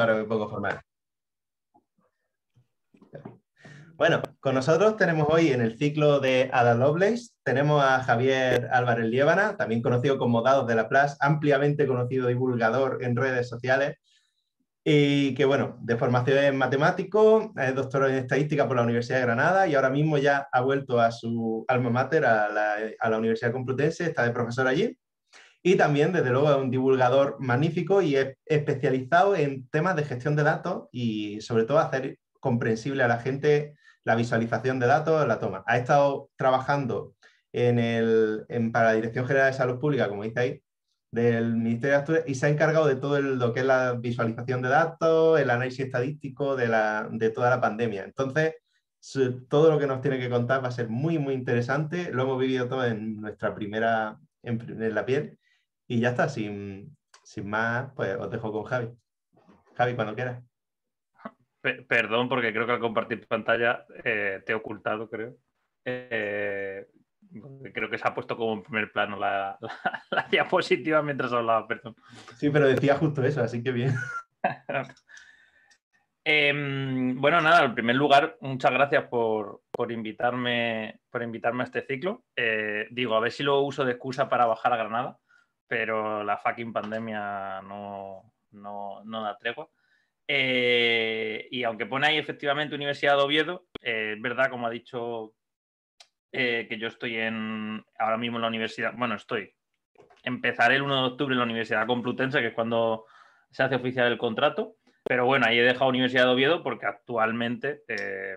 Ahora me pongo formal. Bueno, con nosotros tenemos hoy en el ciclo de Ada Lovelace, tenemos a Javier Álvarez Liébana, también conocido como Dados de la Plaza, ampliamente conocido divulgador en redes sociales, y que bueno, de formación en matemático, es doctor en estadística por la Universidad de Granada y ahora mismo ya ha vuelto a su alma mater, a la Universidad Complutense, está de profesor allí y también, desde luego, es un divulgador magnífico y es especializado en temas de gestión de datos y sobre todo hacer comprensible a la gente la visualización de datos, la toma. Ha estado trabajando en el, para la Dirección General de Salud Pública, como dice ahí, del Ministerio de Asturias y se ha encargado de todo lo que es la visualización de datos, el análisis estadístico de, toda la pandemia. Entonces, todo lo que nos tiene que contar va a ser muy, muy interesante. Lo hemos vivido todo en nuestra primera, en la piel. Y ya está, sin, más, pues os dejo con Javi. Javi, cuando quieras. perdón, porque creo que al compartir pantalla eh, te he ocultado, creo. Eh, creo que se ha puesto como en primer plano la, diapositiva mientras hablaba, perdón. Sí, pero decía justo eso, así que bien. Em, bueno, nada, en primer lugar, muchas gracias por invitarme, por invitarme a este ciclo. Eh, digo, a ver si lo uso de excusa para bajar a Granada pero la fucking pandemia no, no, da tregua. Eh, y aunque pone ahí efectivamente Universidad de Oviedo, eh, es verdad, como ha dicho, eh, que yo estoy en ahora mismo en la universidad, bueno, estoy, empezaré el 1 de octubre en la Universidad Complutense, que es cuando se hace oficial el contrato, pero bueno, ahí he dejado Universidad de Oviedo porque actualmente,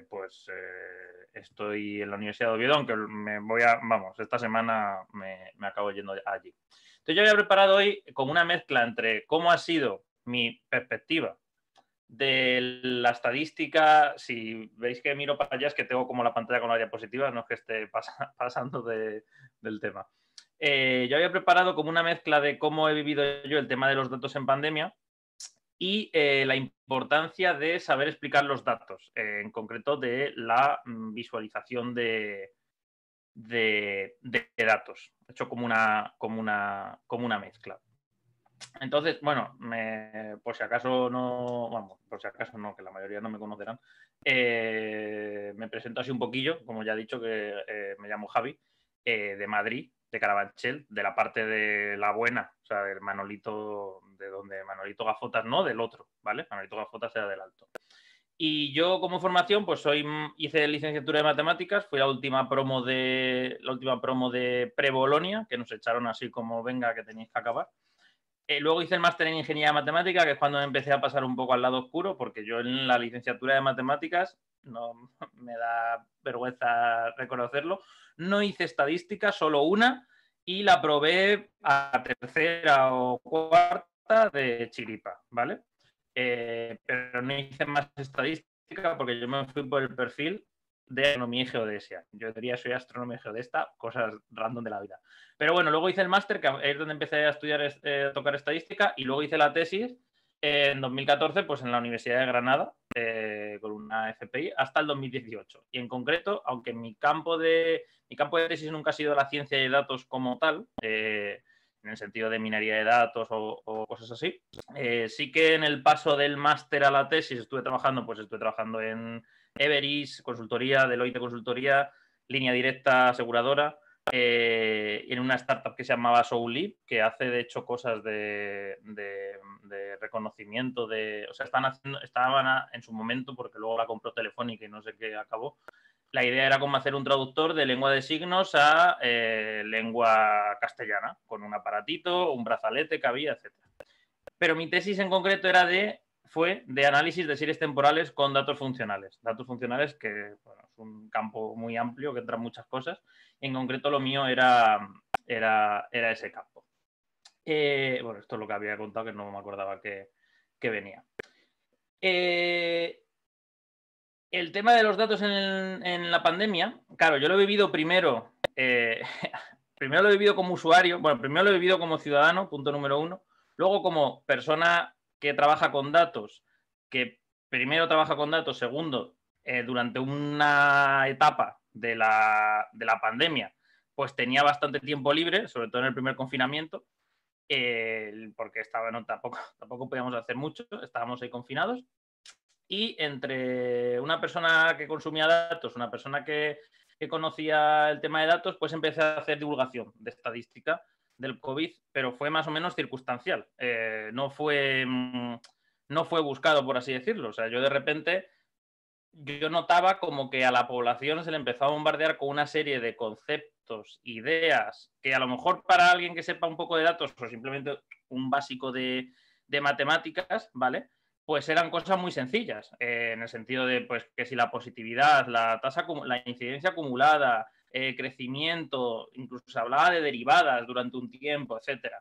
pues estoy en la Universidad de Oviedo, aunque me voy a, vamos, esta semana me, me acabo yendo allí. Entonces yo había preparado hoy como una mezcla entre cómo ha sido mi perspectiva de la estadística, si veis que miro para allá es que tengo como la pantalla con la diapositiva, no es que esté pasando del tema. Eh, yo había preparado como una mezcla de cómo he vivido yo el tema de los datos en pandemia y eh, la importancia de saber explicar los datos, eh, en concreto de la mm, visualización de, de, datos. hecho como una, como una, como una mezcla. Entonces, bueno, por si acaso no, vamos, por si acaso no, que la mayoría no me conocerán, eh, me presento así un poquillo, como ya he dicho, que eh, me llamo Javi, eh, de Madrid, de Carabanchel, de la parte de la buena, o sea, del Manolito, de donde Manolito Gafotas, no del otro, ¿vale? Manolito Gafotas era del alto. Y yo como formación, pues soy, hice licenciatura de matemáticas, fui la última promo de la última promo de pre-Bolonia, que nos echaron así como venga que tenéis que acabar. Eh, luego hice el máster en ingeniería de matemática, que es cuando empecé a pasar un poco al lado oscuro, porque yo en la licenciatura de matemáticas, no me da vergüenza reconocerlo, no hice estadística, solo una, y la probé a tercera o cuarta de chiripa, ¿vale? Eh, pero no hice más estadística porque yo me fui por el perfil de astronomía y geodesia. Yo diría soy astronomía y geodesta, cosas random de la vida. Pero bueno, luego hice el máster, que es donde empecé a estudiar, eh, a tocar estadística, y luego hice la tesis en 2014, pues en la Universidad de Granada, eh, con una FPI, hasta el 2018. Y en concreto, aunque mi campo de, mi campo de tesis nunca ha sido la ciencia de datos como tal, eh, en el sentido de minería de datos o, cosas así. Eh, sí que en el paso del máster a la tesis estuve trabajando, pues estuve trabajando en Everis, consultoría, Deloitte Consultoría, línea directa aseguradora, eh, en una startup que se llamaba Soulip, que hace de hecho cosas de, reconocimiento, de, o sea, están estaban en su momento, porque luego la compró Telefónica y no sé qué acabó, la idea era como hacer un traductor de lengua de signos a eh, lengua castellana, con un aparatito, un brazalete que había, etc. Pero mi tesis en concreto era de, fue de análisis de series temporales con datos funcionales. Datos funcionales que es un campo muy amplio que entra muchas cosas. En concreto lo mío era, era, era ese campo. Eh, bueno, esto es lo que había contado que no me acordaba que, venía. Eh, el tema de los datos en, la pandemia, claro, yo lo he vivido primero, eh, primero lo he vivido como usuario, bueno, primero lo he vivido como ciudadano, punto número uno, luego como persona que trabaja con datos, que primero trabaja con datos, segundo, eh, durante una etapa de la, pandemia, pues tenía bastante tiempo libre, sobre todo en el primer confinamiento, eh, porque tampoco, tampoco podíamos hacer mucho, estábamos ahí confinados y entre una persona que consumía datos, una persona que, conocía el tema de datos, pues empecé a hacer divulgación de estadística del COVID, pero fue más o menos circunstancial. Eh, mm, no, fue, buscado, por así decirlo. O sea, yo de repente yo notaba como que a la población se le empezó a bombardear con una serie de conceptos, ideas, que a lo mejor para alguien que sepa un poco de datos o simplemente un básico de matemáticas, ¿vale? pues eran cosas muy sencillas, eh, en el sentido de pues, que si la positividad, la tasa, la incidencia acumulada, eh, crecimiento, incluso se hablaba de derivadas durante un tiempo, etcétera.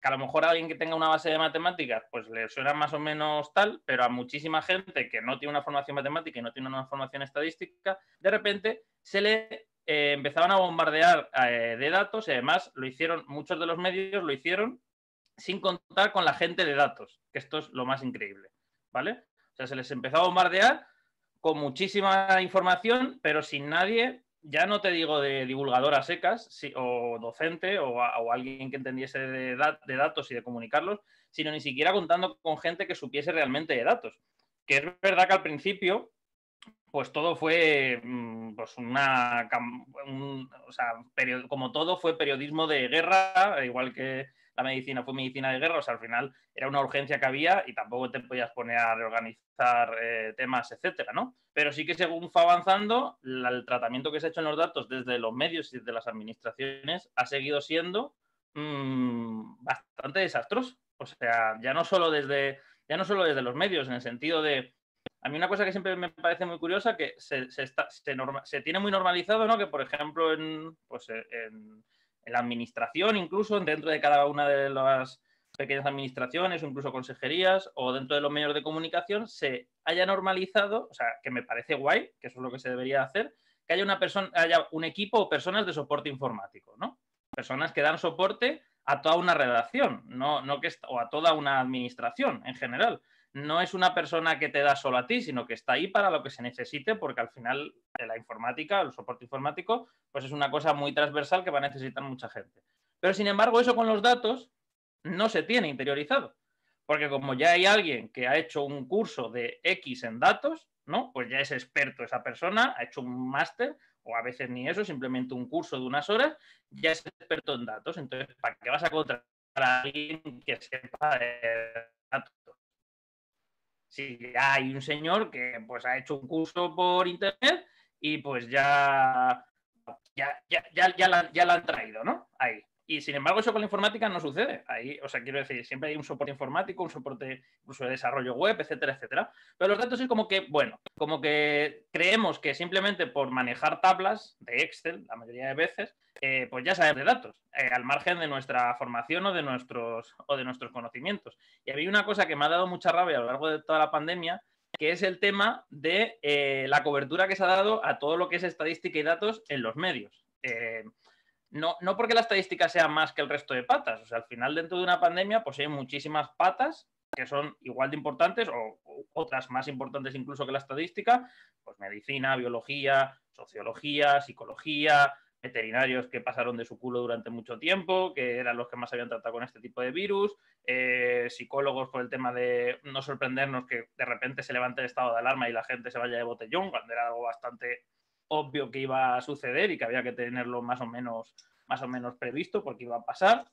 Que a lo mejor a alguien que tenga una base de matemáticas, pues le suena más o menos tal, pero a muchísima gente que no tiene una formación matemática y no tiene una formación estadística, de repente se le eh, empezaban a bombardear de datos y además lo hicieron, muchos de los medios lo hicieron sin contar con la gente de datos, que esto es lo más increíble, ¿vale? O sea, se les empezó a bombardear con muchísima información, pero sin nadie, ya no te digo de divulgadoras secas o docente o, alguien que entendiese de, de, datos y de comunicarlos, sino ni siquiera contando con gente que supiese realmente de datos. Que es verdad que al principio, pues todo fue, mm, pues una, o sea, como todo fue periodismo de guerra, igual que la medicina fue medicina de guerra, o sea, al final era una urgencia que había y tampoco te podías poner a reorganizar eh, temas, etcétera, ¿no? Pero sí que según fue avanzando, el tratamiento que se ha hecho en los datos desde los medios y desde las administraciones ha seguido siendo mm, bastante desastroso. O sea, ya no solo desde, ya no solo desde los medios, en el sentido de a mí una cosa que siempre me parece muy curiosa que se, se, está, tiene muy normalizado, ¿no? Que por ejemplo en, pues, en, en la administración, incluso dentro de cada una de las pequeñas administraciones o incluso consejerías o dentro de los medios de comunicación se haya normalizado, o sea, que me parece guay, que eso es lo que se debería hacer, que haya una persona, haya un equipo o personas de soporte informático, ¿no? Personas que dan soporte a toda una redacción, no, no que o a toda una administración en general, no es una persona que te da solo a ti, sino que está ahí para lo que se necesite, porque al final eh, la informática, el soporte informático, pues es una cosa muy transversal que va a necesitar mucha gente. Pero sin embargo, eso con los datos no se tiene interiorizado, porque como ya hay alguien que ha hecho un curso de X en datos, ¿no? Pues ya es experto esa persona, ha hecho un máster o a veces ni eso, simplemente un curso de unas horas, ya es experto en datos. Entonces, ¿para qué vas a contratar a alguien que sepa de datos? si hay un señor que pues ha hecho un curso por internet y pues ya, ya, ya la han traído, ¿no? Ahí. Y sin embargo, eso con la informática no sucede. Ahí, o sea, quiero decir, siempre hay un soporte informático, un soporte incluso de desarrollo web, etcétera, etcétera. Pero los datos es como que, bueno, como que creemos que simplemente por manejar tablas de Excel, la mayoría de veces, eh, pues ya sabemos de datos, eh, al margen de nuestra formación o de, nuestros, o de nuestros conocimientos. Y había una cosa que me ha dado mucha rabia a lo largo de toda la pandemia, que es el tema de eh, la cobertura que se ha dado a todo lo que es estadística y datos en los medios no, porque la estadística sea más que el resto de patas, o sea, al final dentro de una pandemia pues hay muchísimas patas que son igual de importantes o, otras más importantes incluso que la estadística, pues medicina, biología, sociología, psicología, veterinarios que pasaron de su culo durante mucho tiempo, que eran los que más habían tratado con este tipo de virus, eh, psicólogos por el tema de no sorprendernos que de repente se levante el estado de alarma y la gente se vaya de botellón, cuando era algo bastante obvio que iba a suceder y que había que tenerlo más o menos más o menos previsto porque iba a pasar.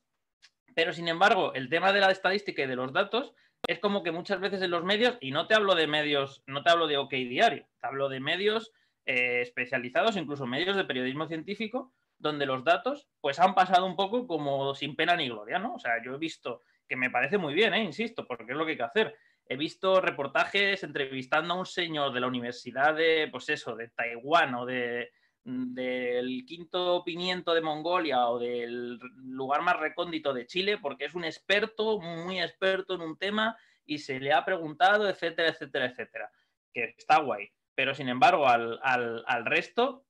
Pero sin embargo, el tema de la estadística y de los datos es como que muchas veces en los medios, y no te hablo de medios, no te hablo de OK Diario, te hablo de medios eh, especializados, incluso medios de periodismo científico, donde los datos pues han pasado un poco como sin pena ni gloria, ¿no? O sea, yo he visto, que me parece muy bien, ¿eh? insisto, porque es lo que hay que hacer. He visto reportajes entrevistando a un señor de la universidad de, pues eso, de Taiwán o de, Mm, del quinto pimiento de Mongolia o del lugar más recóndito de Chile, porque es un experto, muy experto en un tema y se le ha preguntado, etcétera, etcétera, etcétera, que está guay. Pero sin embargo, al, resto,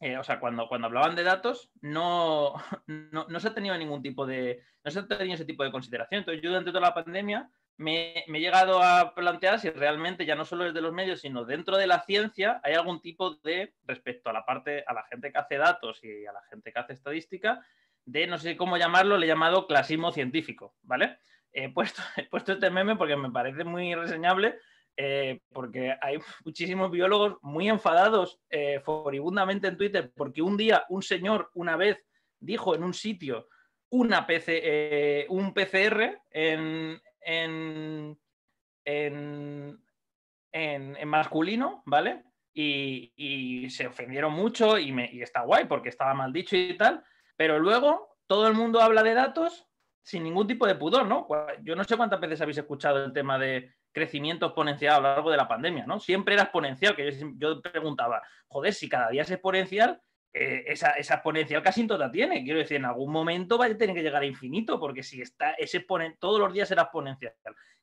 eh, o sea, cuando, cuando hablaban de datos, no, se ha tenido ningún tipo de, no se ha tenido ese tipo de consideración. Entonces, yo durante toda la pandemia me, he llegado a plantear si realmente ya no solo desde los medios, sino dentro de la ciencia hay algún tipo de, respecto a la parte, a la gente que hace datos y a la gente que hace estadística, de no sé cómo llamarlo, le he llamado clasismo científico, ¿vale? He puesto, he puesto este meme porque me parece muy reseñable, eh, porque hay muchísimos biólogos muy enfadados eh, foribundamente en Twitter, porque un día un señor una vez dijo en un sitio una PC, eh, un PCR en, en, masculino, ¿vale? Y, se ofendieron mucho y, está guay porque estaba mal dicho y tal, pero luego todo el mundo habla de datos sin ningún tipo de pudor, ¿no? Yo no sé cuántas veces habéis escuchado el tema de crecimiento exponencial a lo largo de la pandemia, ¿no? Siempre era exponencial, que yo, yo preguntaba, joder, si cada día es exponencial, eh, esa, esa, casi en toda tiene. Quiero decir, en algún momento va a tener que llegar a infinito, porque si está ese todos los días será exponencial,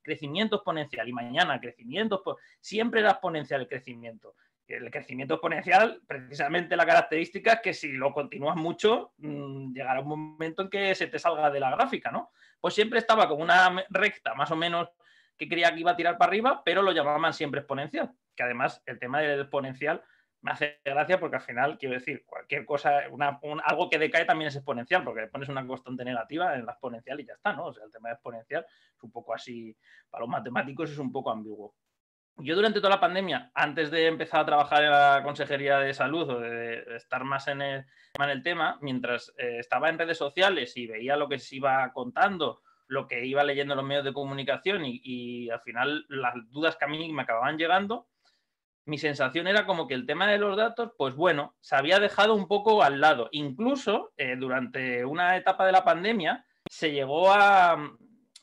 crecimiento exponencial, y mañana crecimiento, siempre era exponencial el crecimiento. El crecimiento exponencial, precisamente la característica es que si lo continúas mucho, mm, llegará un momento en que se te salga de la gráfica, ¿no? Pues siempre estaba con una recta más o menos que creía que iba a tirar para arriba, pero lo llamaban siempre exponencial, que además el tema del exponencial me hace gracia porque al final, quiero decir, cualquier cosa, algo que decae también es exponencial, porque le pones una constante negativa en la exponencial y ya está, ¿no? O sea, el tema de exponencial es un poco así, para los matemáticos es un poco ambiguo. Yo durante toda la pandemia, antes de empezar a trabajar en la Consejería de Salud o de, estar más en el, tema, mientras eh, estaba en redes sociales y veía lo que se iba contando, lo que iba leyendo en los medios de comunicación y, y al final las dudas que a mí me acababan llegando, mi sensación era como que el tema de los datos, pues bueno, se había dejado un poco al lado. Incluso eh, durante una etapa de la pandemia se llegó a, mm,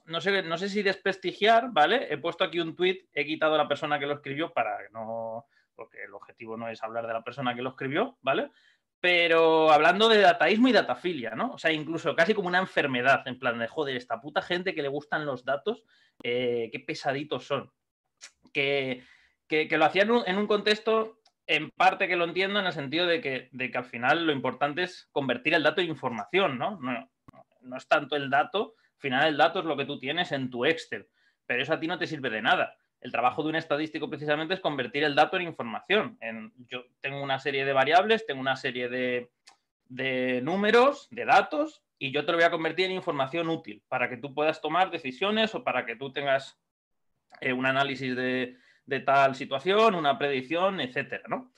no sé, no sé si desprestigiar, ¿vale? He puesto aquí un tuit, he quitado a la persona que lo escribió para no, porque el objetivo no es hablar de la persona que lo escribió, ¿vale? Pero hablando de dataísmo y datafilia, ¿no? O sea, incluso casi como una enfermedad, en plan de, joder, esta puta gente que le gustan los datos, eh, qué pesaditos son. Que, que, lo hacían en un, contexto, en parte que lo entiendo, en el sentido de que, que al final lo importante es convertir el dato en información, ¿no? No, es tanto el dato, al final el dato es lo que tú tienes en tu Excel, pero eso a ti no te sirve de nada. El trabajo de un estadístico precisamente es convertir el dato en información. En, yo tengo una serie de variables, tengo una serie de, números, de datos, y yo te lo voy a convertir en información útil para que tú puedas tomar decisiones o para que tú tengas eh, un análisis de, de tal situación, una predicción, etcétera, ¿no?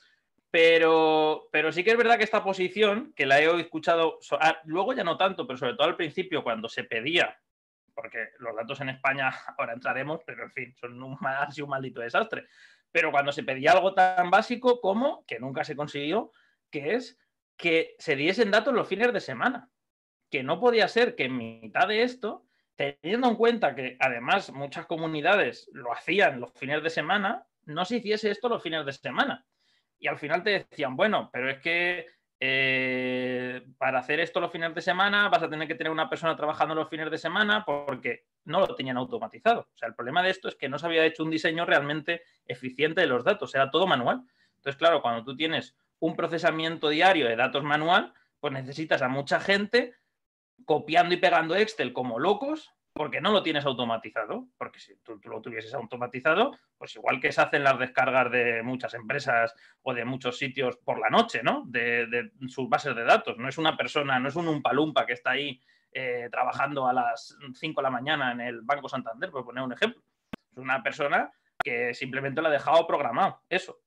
Pero, pero sí que es verdad que esta posición, que la he escuchado, ah, luego ya no tanto, pero sobre todo al principio, cuando se pedía, porque los datos en España ahora entraremos, pero en fin, son un, un maldito desastre. Pero cuando se pedía algo tan básico como, que nunca se consiguió, que es que se diesen datos los fines de semana. Que no podía ser que en mitad de esto teniendo en cuenta que además muchas comunidades lo hacían los fines de semana, no se hiciese esto los fines de semana. Y al final te decían, bueno, pero es que eh, para hacer esto los fines de semana vas a tener que tener una persona trabajando los fines de semana porque no lo tenían automatizado. O sea, el problema de esto es que no se había hecho un diseño realmente eficiente de los datos, era todo manual. Entonces, claro, cuando tú tienes un procesamiento diario de datos manual, pues necesitas a mucha gente copiando y pegando Excel como locos porque no lo tienes automatizado, porque si tú, lo tuvieses automatizado, pues igual que se hacen las descargas de muchas empresas o de muchos sitios por la noche, ¿no? De, sus bases de datos, no es una persona, no es un umpalumpa que está ahí eh, trabajando a las 5 de la mañana en el Banco Santander, por poner un ejemplo. Es una persona que simplemente lo ha dejado programado, eso.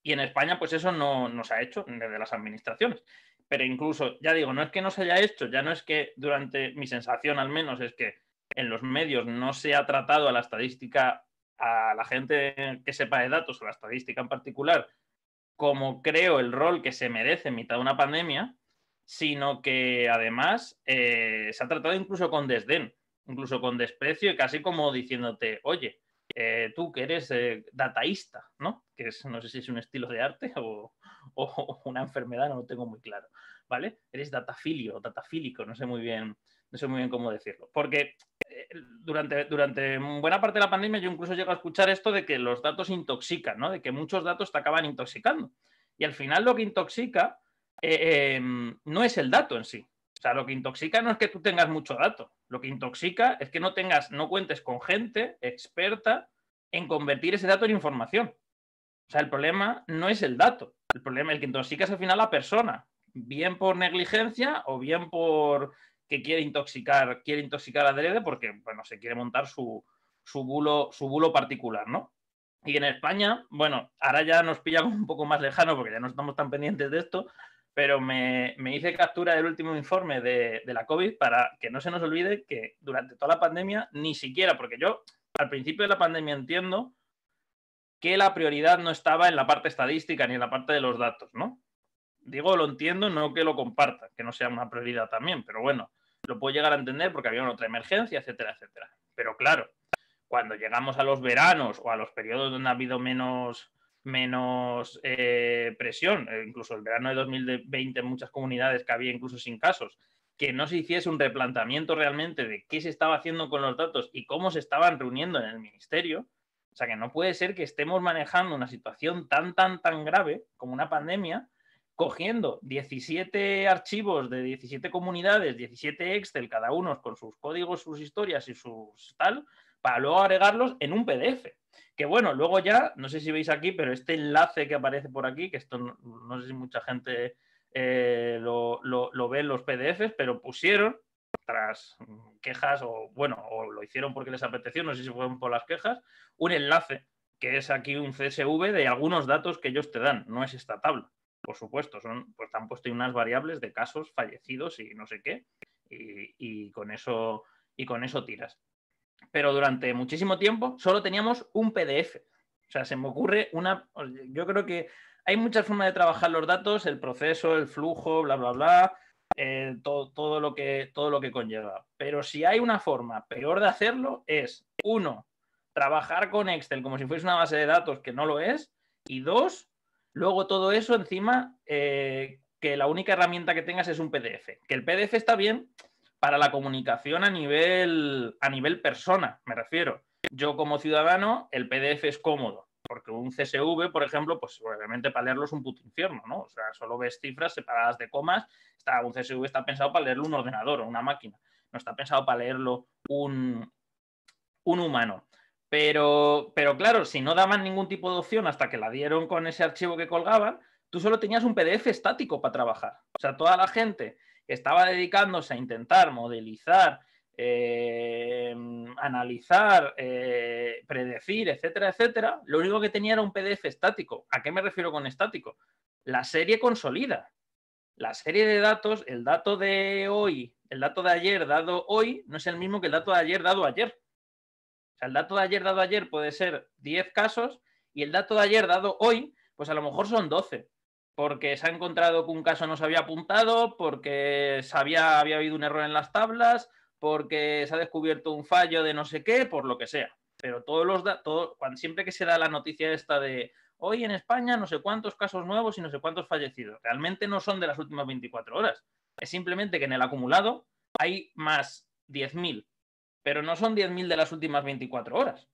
Y en España, pues eso no, no se ha hecho desde las administraciones pero incluso, ya digo, no es que no se haya hecho, ya no es que durante mi sensación al menos es que en los medios no se ha tratado a la estadística, a la gente que sepa de datos o la estadística en particular, como creo el rol que se merece en mitad de una pandemia, sino que además eh, se ha tratado incluso con desdén, incluso con desprecio y casi como diciéndote, oye, eh, tú que eres eh, dataísta, ¿no? Que no sé si es un estilo de arte o, o una enfermedad, no lo tengo muy claro, ¿vale? Eres datafilio, datafílico, no sé muy bien, no sé muy bien cómo decirlo, porque eh, durante, durante buena parte de la pandemia yo incluso llego a escuchar esto de que los datos intoxican, ¿no? De que muchos datos te acaban intoxicando. Y al final lo que intoxica eh, em, no es el dato en sí. O sea, lo que intoxica no es que tú tengas mucho dato. Lo que intoxica es que no tengas, no cuentes con gente experta en convertir ese dato en información. O sea, el problema no es el dato. El problema, el que intoxica es al final la persona, bien por negligencia o bien por que quiere intoxicar, quiere intoxicar a Drede porque, bueno, se quiere montar su, su, bulo, su bulo particular, ¿no? Y en España, bueno, ahora ya nos pilla un poco más lejano porque ya no estamos tan pendientes de esto, pero me, me hice captura del último informe de, de, la COVID para que no se nos olvide que durante toda la pandemia, ni siquiera, porque yo al principio de la pandemia entiendo que la prioridad no estaba en la parte estadística ni en la parte de los datos, ¿no? Digo, lo entiendo, no que lo comparta, que no sea una prioridad también, pero bueno, lo puedo llegar a entender porque había otra emergencia, etcétera, etcétera. Pero claro, cuando llegamos a los veranos o a los periodos donde ha habido menos, menos eh, presión, eh, incluso el verano de 2020 en muchas comunidades que había incluso sin casos, que no se hiciese un replanteamiento realmente de qué se estaba haciendo con los datos y cómo se estaban reuniendo en el ministerio, o sea que no puede ser que estemos manejando una situación tan, tan, tan grave como una pandemia, cogiendo 17 archivos de 17 comunidades, 17 Excel, cada uno con sus códigos, sus historias y sus tal, para luego agregarlos en un PDF. Que bueno, luego ya, no sé si veis aquí, pero este enlace que aparece por aquí, que esto no, sé si mucha gente eh, lo, lo ve en los PDFs, pero pusieron tras mm, quejas o, bueno, o lo hicieron porque les apeteció, no sé si fueron por las quejas, un enlace que es aquí un CSV de algunos datos que ellos te dan, no es esta tabla. Por supuesto, son, pues te han puesto unas variables de casos fallecidos y no sé qué, y, con, eso, y con eso tiras. Pero durante muchísimo tiempo solo teníamos un PDF. O sea, se me ocurre una. Yo creo que hay muchas formas de trabajar los datos, el proceso, el flujo, bla, bla, bla. Eh, todo, todo, lo que, todo lo que conlleva. Pero si hay una forma peor de hacerlo es, uno, trabajar con Excel como si fuese una base de datos que no lo es, y dos, luego todo eso encima, eh, que la única herramienta que tengas es un PDF. Que el PDF está bien para la comunicación a nivel, a nivel persona, me refiero. Yo como ciudadano, el PDF es cómodo. Porque un CSV, por ejemplo, pues obviamente para leerlo es un puto infierno, ¿no? O sea, solo ves cifras separadas de comas. Está, un CSV está pensado para leerlo un ordenador o una máquina. No está pensado para leerlo un, un humano. Pero, pero claro, si no daban ningún tipo de opción hasta que la dieron con ese archivo que colgaban, tú solo tenías un PDF estático para trabajar. O sea, toda la gente que estaba dedicándose a intentar modelizar eh, analizar, eh, predecir, etcétera, etcétera, lo único que tenía era un PDF estático. ¿A qué me refiero con estático? La serie consolida. La serie de datos, el dato de hoy, el dato de ayer dado hoy, no es el mismo que el dato de ayer dado ayer. O sea, el dato de ayer dado ayer puede ser 10 casos y el dato de ayer dado hoy, pues a lo mejor son 12 porque se ha encontrado que un caso no se había apuntado, porque se había habido un error en las tablas, porque se ha descubierto un fallo de no sé qué, por lo que sea. Pero todos los datos, siempre que se da la noticia esta de hoy en España no sé cuántos casos nuevos y no sé cuántos fallecidos, realmente no son de las últimas 24 horas. Es simplemente que en el acumulado hay más 10.000, pero no son 10.000 de las últimas 24 horas.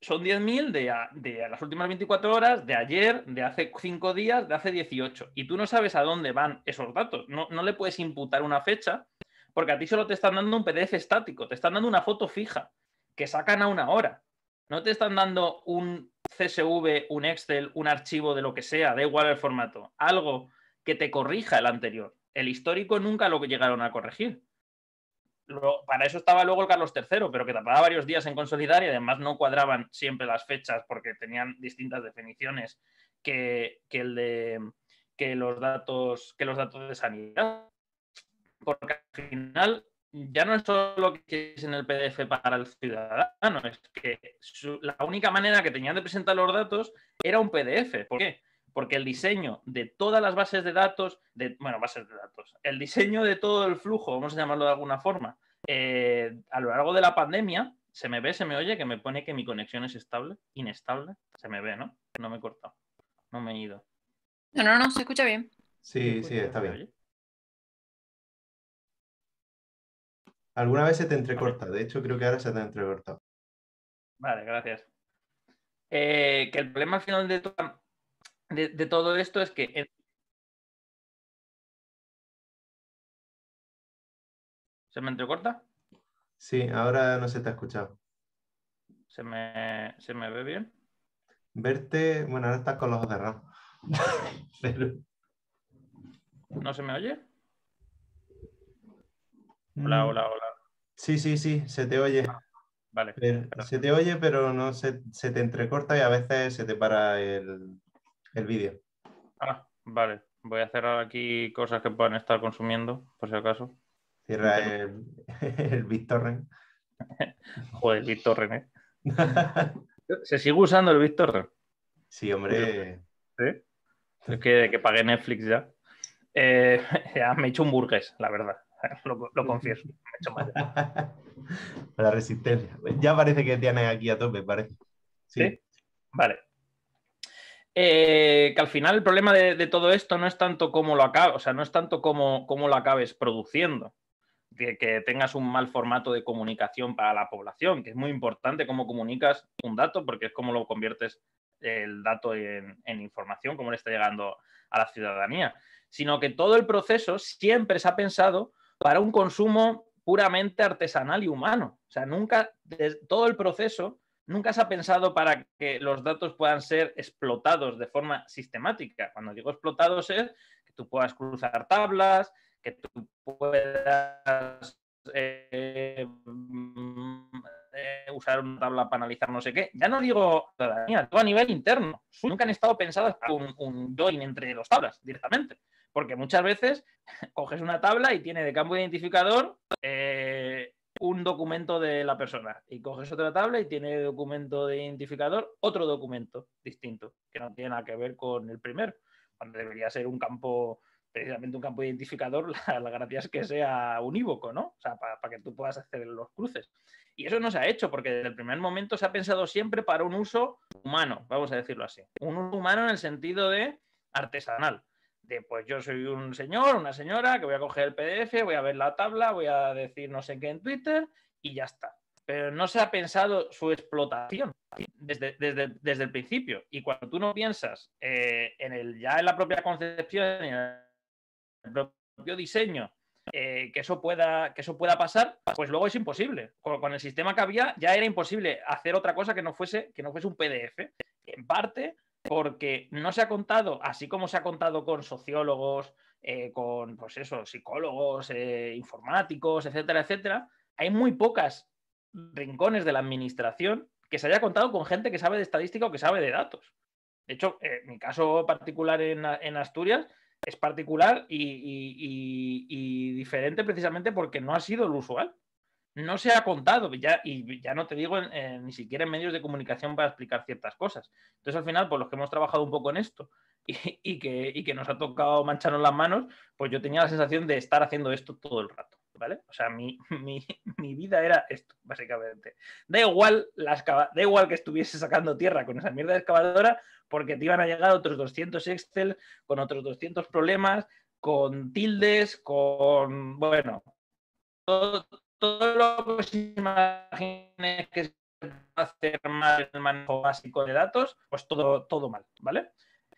Son 10.000 de, las últimas 24 horas, de ayer, de hace 5 días, de hace 18. Y tú no sabes a dónde van esos datos. no le puedes imputar una fecha porque a ti solo te están dando un PDF estático, te están dando una foto fija que sacan a una hora. No te están dando un CSV, un Excel, un archivo de lo que sea, da igual el formato, algo que te corrija el anterior. El histórico nunca lo llegaron a corregir. para eso estaba luego el Carlos III, pero que tardaba varios días en consolidar y además no cuadraban siempre las fechas porque tenían distintas definiciones que, el de, los, datos, que los datos de sanidad porque al final ya no es solo lo que es en el PDF para el ciudadano, es que la única manera que tenían de presentar los datos era un PDF. ¿Por qué? Porque el diseño de todas las bases de datos, de, bueno, bases de datos, el diseño de todo el flujo, vamos a llamarlo de alguna forma, eh, a lo largo de la pandemia, se me ve, se me oye, que me pone que mi conexión es estable, inestable, se me ve, ¿no? No me he cortado, no me he ido. No, no, no, se escucha bien. Sí, sí, está bien. Alguna vez se te entrecorta, de hecho creo que ahora se te ha entrecortado. Vale, gracias. Eh, que el problema al final de, de, todo esto es que... ¿Se me entrecorta? Sí, ahora no se te ha escuchado. ¿Se me, ve bien? Verte, bueno, ahora estás con los ojos cerrados. ¿No se me oye? Hola, mm. hola, hola. Sí, sí, sí, se te oye. Ah, vale. se te oye, pero no se, te entrecorta y a veces se te para el, el vídeo. Ah, vale. Voy a cerrar aquí cosas que puedan estar consumiendo, por si acaso. Cierra el, el BitTorrent. Joder, BitTorrent, ¿eh? ¿Se sigue usando el BitTorrent? Sí, hombre. ¿Sí? Pues es que, que pagué Netflix ya. Eh, ya me he hecho un burgués, la verdad. lo, confieso, me he hecho mal. La resistencia. Ya parece que tienes aquí a tope, parece. Sí. Vale. Eh, que al final el problema de, todo esto no es tanto cómo lo acabes, o sea, no es tanto cómo, cómo lo acabes produciendo, que, tengas un mal formato de comunicación para la población, que es muy importante cómo comunicas un dato, porque es cómo lo conviertes el dato en, en información, cómo le está llegando a la ciudadanía, sino que todo el proceso siempre se ha pensado para un consumo puramente artesanal y humano. O sea, nunca, todo el proceso, nunca se ha pensado para que los datos puedan ser explotados de forma sistemática. Cuando digo explotados es que tú puedas cruzar tablas, que tú puedas eh, mm, eh, usar una tabla para analizar no sé qué. Ya no digo a nivel interno. Nunca han estado pensadas un, un join entre dos tablas directamente. Porque muchas veces coges una tabla y tiene de campo identificador eh, un documento de la persona. Y coges otra tabla y tiene de documento de identificador otro documento distinto, que no tiene nada que ver con el primero, cuando debería ser un campo precisamente un campo identificador, la, garantía es que sea unívoco, ¿no? O sea, para, para que tú puedas hacer los cruces. Y eso no se ha hecho, porque desde el primer momento se ha pensado siempre para un uso humano, vamos a decirlo así. Un uso humano en el sentido de artesanal pues yo soy un señor, una señora, que voy a coger el PDF, voy a ver la tabla, voy a decir no sé qué en Twitter y ya está. Pero no se ha pensado su explotación desde, el principio. Y cuando tú no piensas eh, en el, ya en la propia concepción en el propio diseño, eh, que, eso pueda, que eso pueda pasar, pues luego es imposible. Con, el sistema que había ya era imposible hacer otra cosa que no fuese, que no fuese un PDF. En parte porque no se ha contado, así como se ha contado con sociólogos, eh, con pues psicólogos, eh, informáticos, etcétera, etcétera, hay muy pocas rincones de la administración que se haya contado con gente que sabe de estadística o que sabe de datos. De hecho, eh, mi caso particular en, Asturias es particular y, y diferente precisamente porque no ha sido lo usual no se ha contado, ya, y ya no te digo ni siquiera en medios de comunicación para explicar ciertas cosas. Entonces, al final, por los que hemos trabajado un poco en esto y, que, que nos ha tocado mancharnos las manos, pues yo tenía la sensación de estar haciendo esto todo el rato. ¿Vale? O sea, mi, mi, vida era esto, básicamente. Da igual, las, da igual que estuviese sacando tierra con esa mierda de excavadora, porque te iban a llegar otros 200 Excel, con otros 200 problemas, con tildes, con, bueno, todo, todo lo pues, que se imagine que se a hacer mal el manejo básico de datos, pues todo, mal, ¿vale?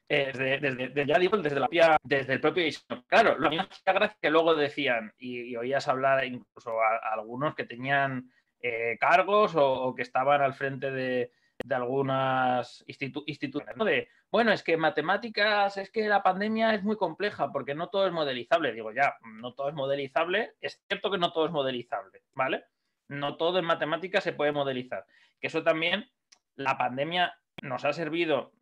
Eh, desde, ya digo, desde, la, el propio Claro, lo mismo gracia que luego decían, y, oías hablar incluso a, algunos que tenían eh, cargos o, que estaban al frente de, de algunas instituciones, De, bueno, es que matemáticas, es que la pandemia es muy compleja porque no todo es modelizable. Digo, ya, no todo es modelizable, es cierto que no todo es modelizable, ¿vale? No todo en matemáticas se puede modelizar. Que eso también, la pandemia nos ha servido,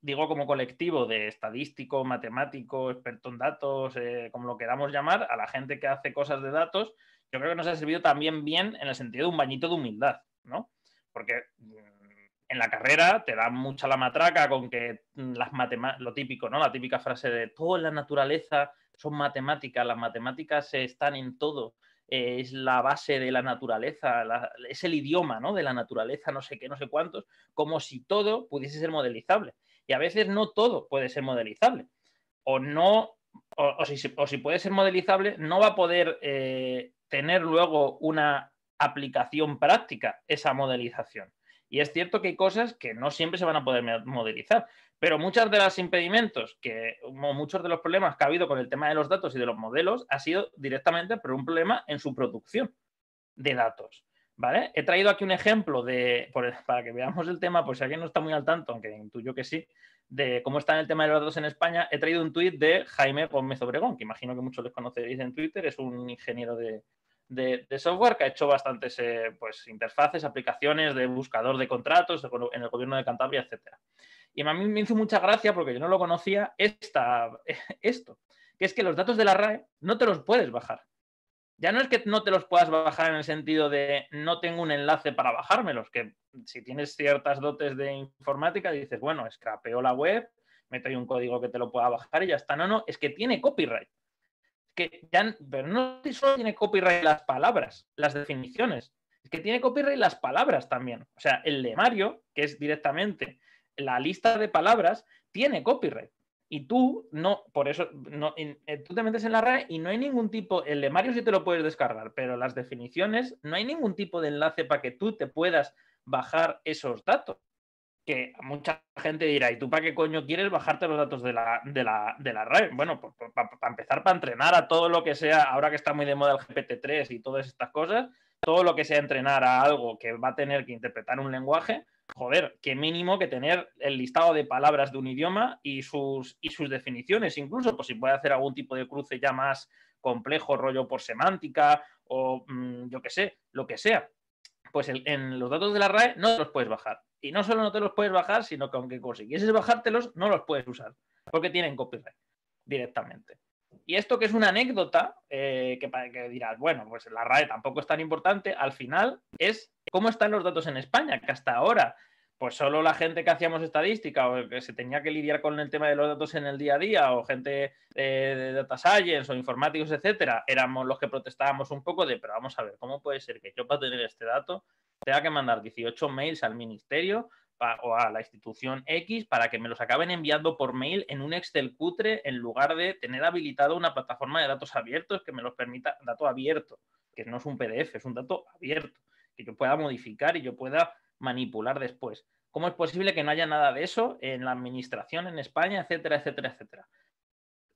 digo como colectivo de estadístico, matemático, experto en datos, eh, como lo queramos llamar, a la gente que hace cosas de datos, yo creo que nos ha servido también bien en el sentido de un bañito de humildad, ¿no? Porque mm, en la carrera te dan mucha la matraca con que mm, las matemáticas, lo típico, ¿no? La típica frase de todo en la naturaleza son matemáticas, las matemáticas están en todo, eh, es la base de la naturaleza, es el idioma, ¿no? De la naturaleza, no sé qué, no sé cuántos, como si todo pudiese ser modelizable. Y a veces no todo puede ser modelizable. O no, o, si, puede ser modelizable, no va a poder eh, tener luego una aplicación práctica esa modelización. Y es cierto que hay cosas que no siempre se van a poder modelizar, pero muchos de los impedimentos que, o muchos de los problemas que ha habido con el tema de los datos y de los modelos ha sido directamente por un problema en su producción de datos. ¿Vale? He traído aquí un ejemplo de, para que veamos el tema, por si alguien no está muy al tanto, aunque intuyo que sí, de cómo está el tema de los datos en España. He traído un tuit de Jaime Gómez Obregón, que imagino que muchos les conoceréis en Twitter, es un ingeniero de, de, software que ha hecho bastantes eh, pues, interfaces, aplicaciones de buscador de contratos en el gobierno de Cantabria, etc. Y a mí me hizo mucha gracia porque yo no lo conocía esta, esto, que es que los datos de la RAE no te los puedes bajar. Ya no es que no te los puedas bajar en el sentido de no tengo un enlace para bajármelos, que si tienes ciertas dotes de informática dices, bueno, escrapeo la web, meto ahí un código que te lo pueda bajar y ya está. No, no, es que tiene copyright que ya, pero no solo tiene copyright las palabras, las definiciones, es que tiene copyright las palabras también. O sea, el lemario, que es directamente la lista de palabras, tiene copyright. Y tú no, por eso, no, eh, tú te metes en la red y no hay ningún tipo, el lemario sí te lo puedes descargar, pero las definiciones, no hay ningún tipo de enlace para que tú te puedas bajar esos datos que mucha gente dirá, ¿y tú para qué coño quieres bajarte los datos de la, de la, de red? Bueno, pues, pues, para empezar, para entrenar a todo lo que sea, ahora que está muy de moda el GPT-3 y todas estas cosas, todo lo que sea entrenar a algo que va a tener que interpretar un lenguaje, joder, qué mínimo que tener el listado de palabras de un idioma y sus, y sus definiciones, incluso, pues si puede hacer algún tipo de cruce ya más complejo, rollo por semántica o mm, yo qué sé, lo que sea pues en los datos de la RAE no los puedes bajar. Y no solo no te los puedes bajar, sino que aunque consiguieses bajártelos, no los puedes usar, porque tienen copyright directamente. Y esto que es una anécdota, eh, que, que dirás, bueno, pues la RAE tampoco es tan importante, al final es cómo están los datos en España, que hasta ahora pues solo la gente que hacíamos estadística o que se tenía que lidiar con el tema de los datos en el día a día o gente eh, de data science o informáticos, etcétera, éramos los que protestábamos un poco de, pero vamos a ver, ¿cómo puede ser que yo para tener este dato tenga que mandar 18 mails al ministerio o a la institución X para que me los acaben enviando por mail en un Excel cutre en lugar de tener habilitado una plataforma de datos abiertos que me los permita, dato abierto, que no es un PDF, es un dato abierto, que yo pueda modificar y yo pueda manipular después. ¿Cómo es posible que no haya nada de eso en la administración en España, etcétera, etcétera, etcétera?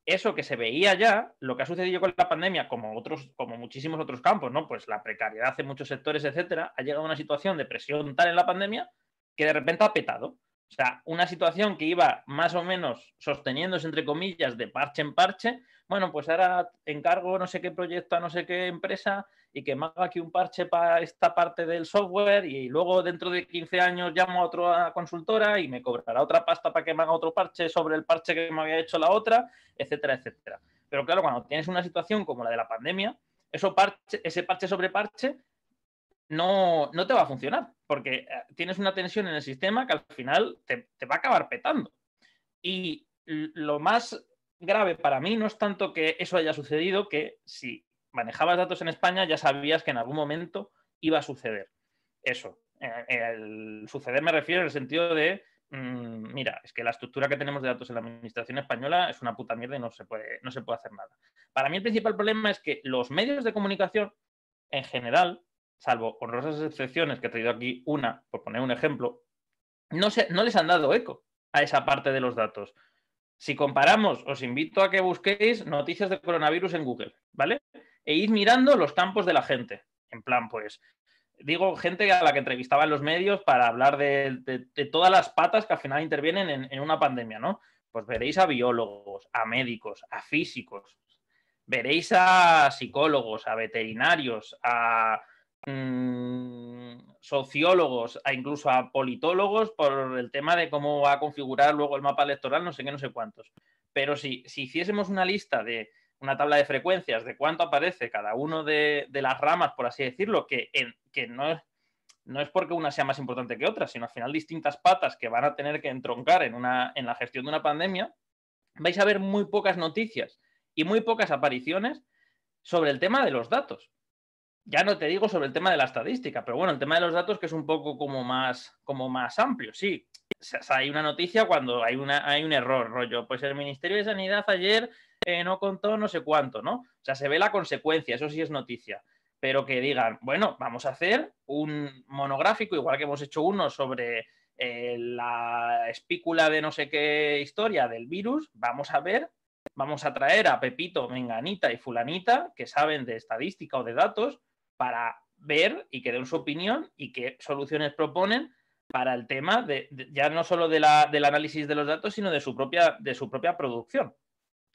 Eso que se veía ya, lo que ha sucedido con la pandemia, como otros, como muchísimos otros campos, ¿no? Pues la precariedad en muchos sectores, etcétera, ha llegado a una situación de presión tal en la pandemia que de repente ha petado. O sea, una situación que iba más o menos sosteniéndose, entre comillas, de parche en parche, bueno, pues ahora encargo no sé qué proyecto a no sé qué empresa, y que me haga aquí un parche para esta parte del software y luego dentro de 15 años llamo a otra consultora y me cobrará otra pasta para que me haga otro parche sobre el parche que me había hecho la otra, etcétera, etcétera. Pero claro, cuando tienes una situación como la de la pandemia, eso ese parche sobre parche no, no, te va a funcionar, porque eh, tienes una tensión en el sistema que al final te, te, va a acabar petando. Y lo más grave para mí no es tanto que eso haya sucedido, que si manejabas datos en España, ya sabías que en algún momento iba a suceder eso. Eh, el suceder me refiero en el sentido de, mm, mira, es que la estructura que tenemos de datos en la administración española es una puta mierda y no se puede, no se puede hacer nada. Para mí el principal problema es que los medios de comunicación en general, salvo honrosas excepciones que he traído aquí una, por poner un ejemplo, no, se, no les han dado eco a esa parte de los datos. Si comparamos, os invito a que busquéis noticias de coronavirus en Google, ¿vale? e ir mirando los campos de la gente. En plan, pues, digo, gente a la que entrevistaba en los medios para hablar de, todas las patas que al final intervienen en, una pandemia, ¿no? Pues veréis a biólogos, a médicos, a físicos, veréis a psicólogos, a veterinarios, a mm, sociólogos, a incluso a politólogos por el tema de cómo va a configurar luego el mapa electoral, no sé qué, no sé cuántos. Pero si, si hiciésemos una lista de una tabla de frecuencias de cuánto aparece cada uno de, las ramas, por así decirlo, que, que no, es, no, es, porque una sea más importante que otra, sino al final distintas patas que van a tener que entroncar en, una, en la gestión de una pandemia, vais a ver muy pocas noticias y muy pocas apariciones sobre el tema de los datos. Ya no te digo sobre el tema de la estadística, pero bueno, el tema de los datos que es un poco como más, como más amplio, sí. hay una noticia cuando hay, una, hay un error, rollo. Pues el Ministerio de Sanidad ayer eh, no contó no sé cuánto, ¿no? O sea, se ve la consecuencia, eso sí es noticia. Pero que digan, bueno, vamos a hacer un monográfico, igual que hemos hecho uno sobre eh, la espícula de no sé qué historia del virus, vamos a ver, vamos a traer a Pepito, Menganita y Fulanita, que saben de estadística o de datos, para ver y que den su opinión y qué soluciones proponen para el tema ya no solo del análisis de los datos, sino de de su propia producción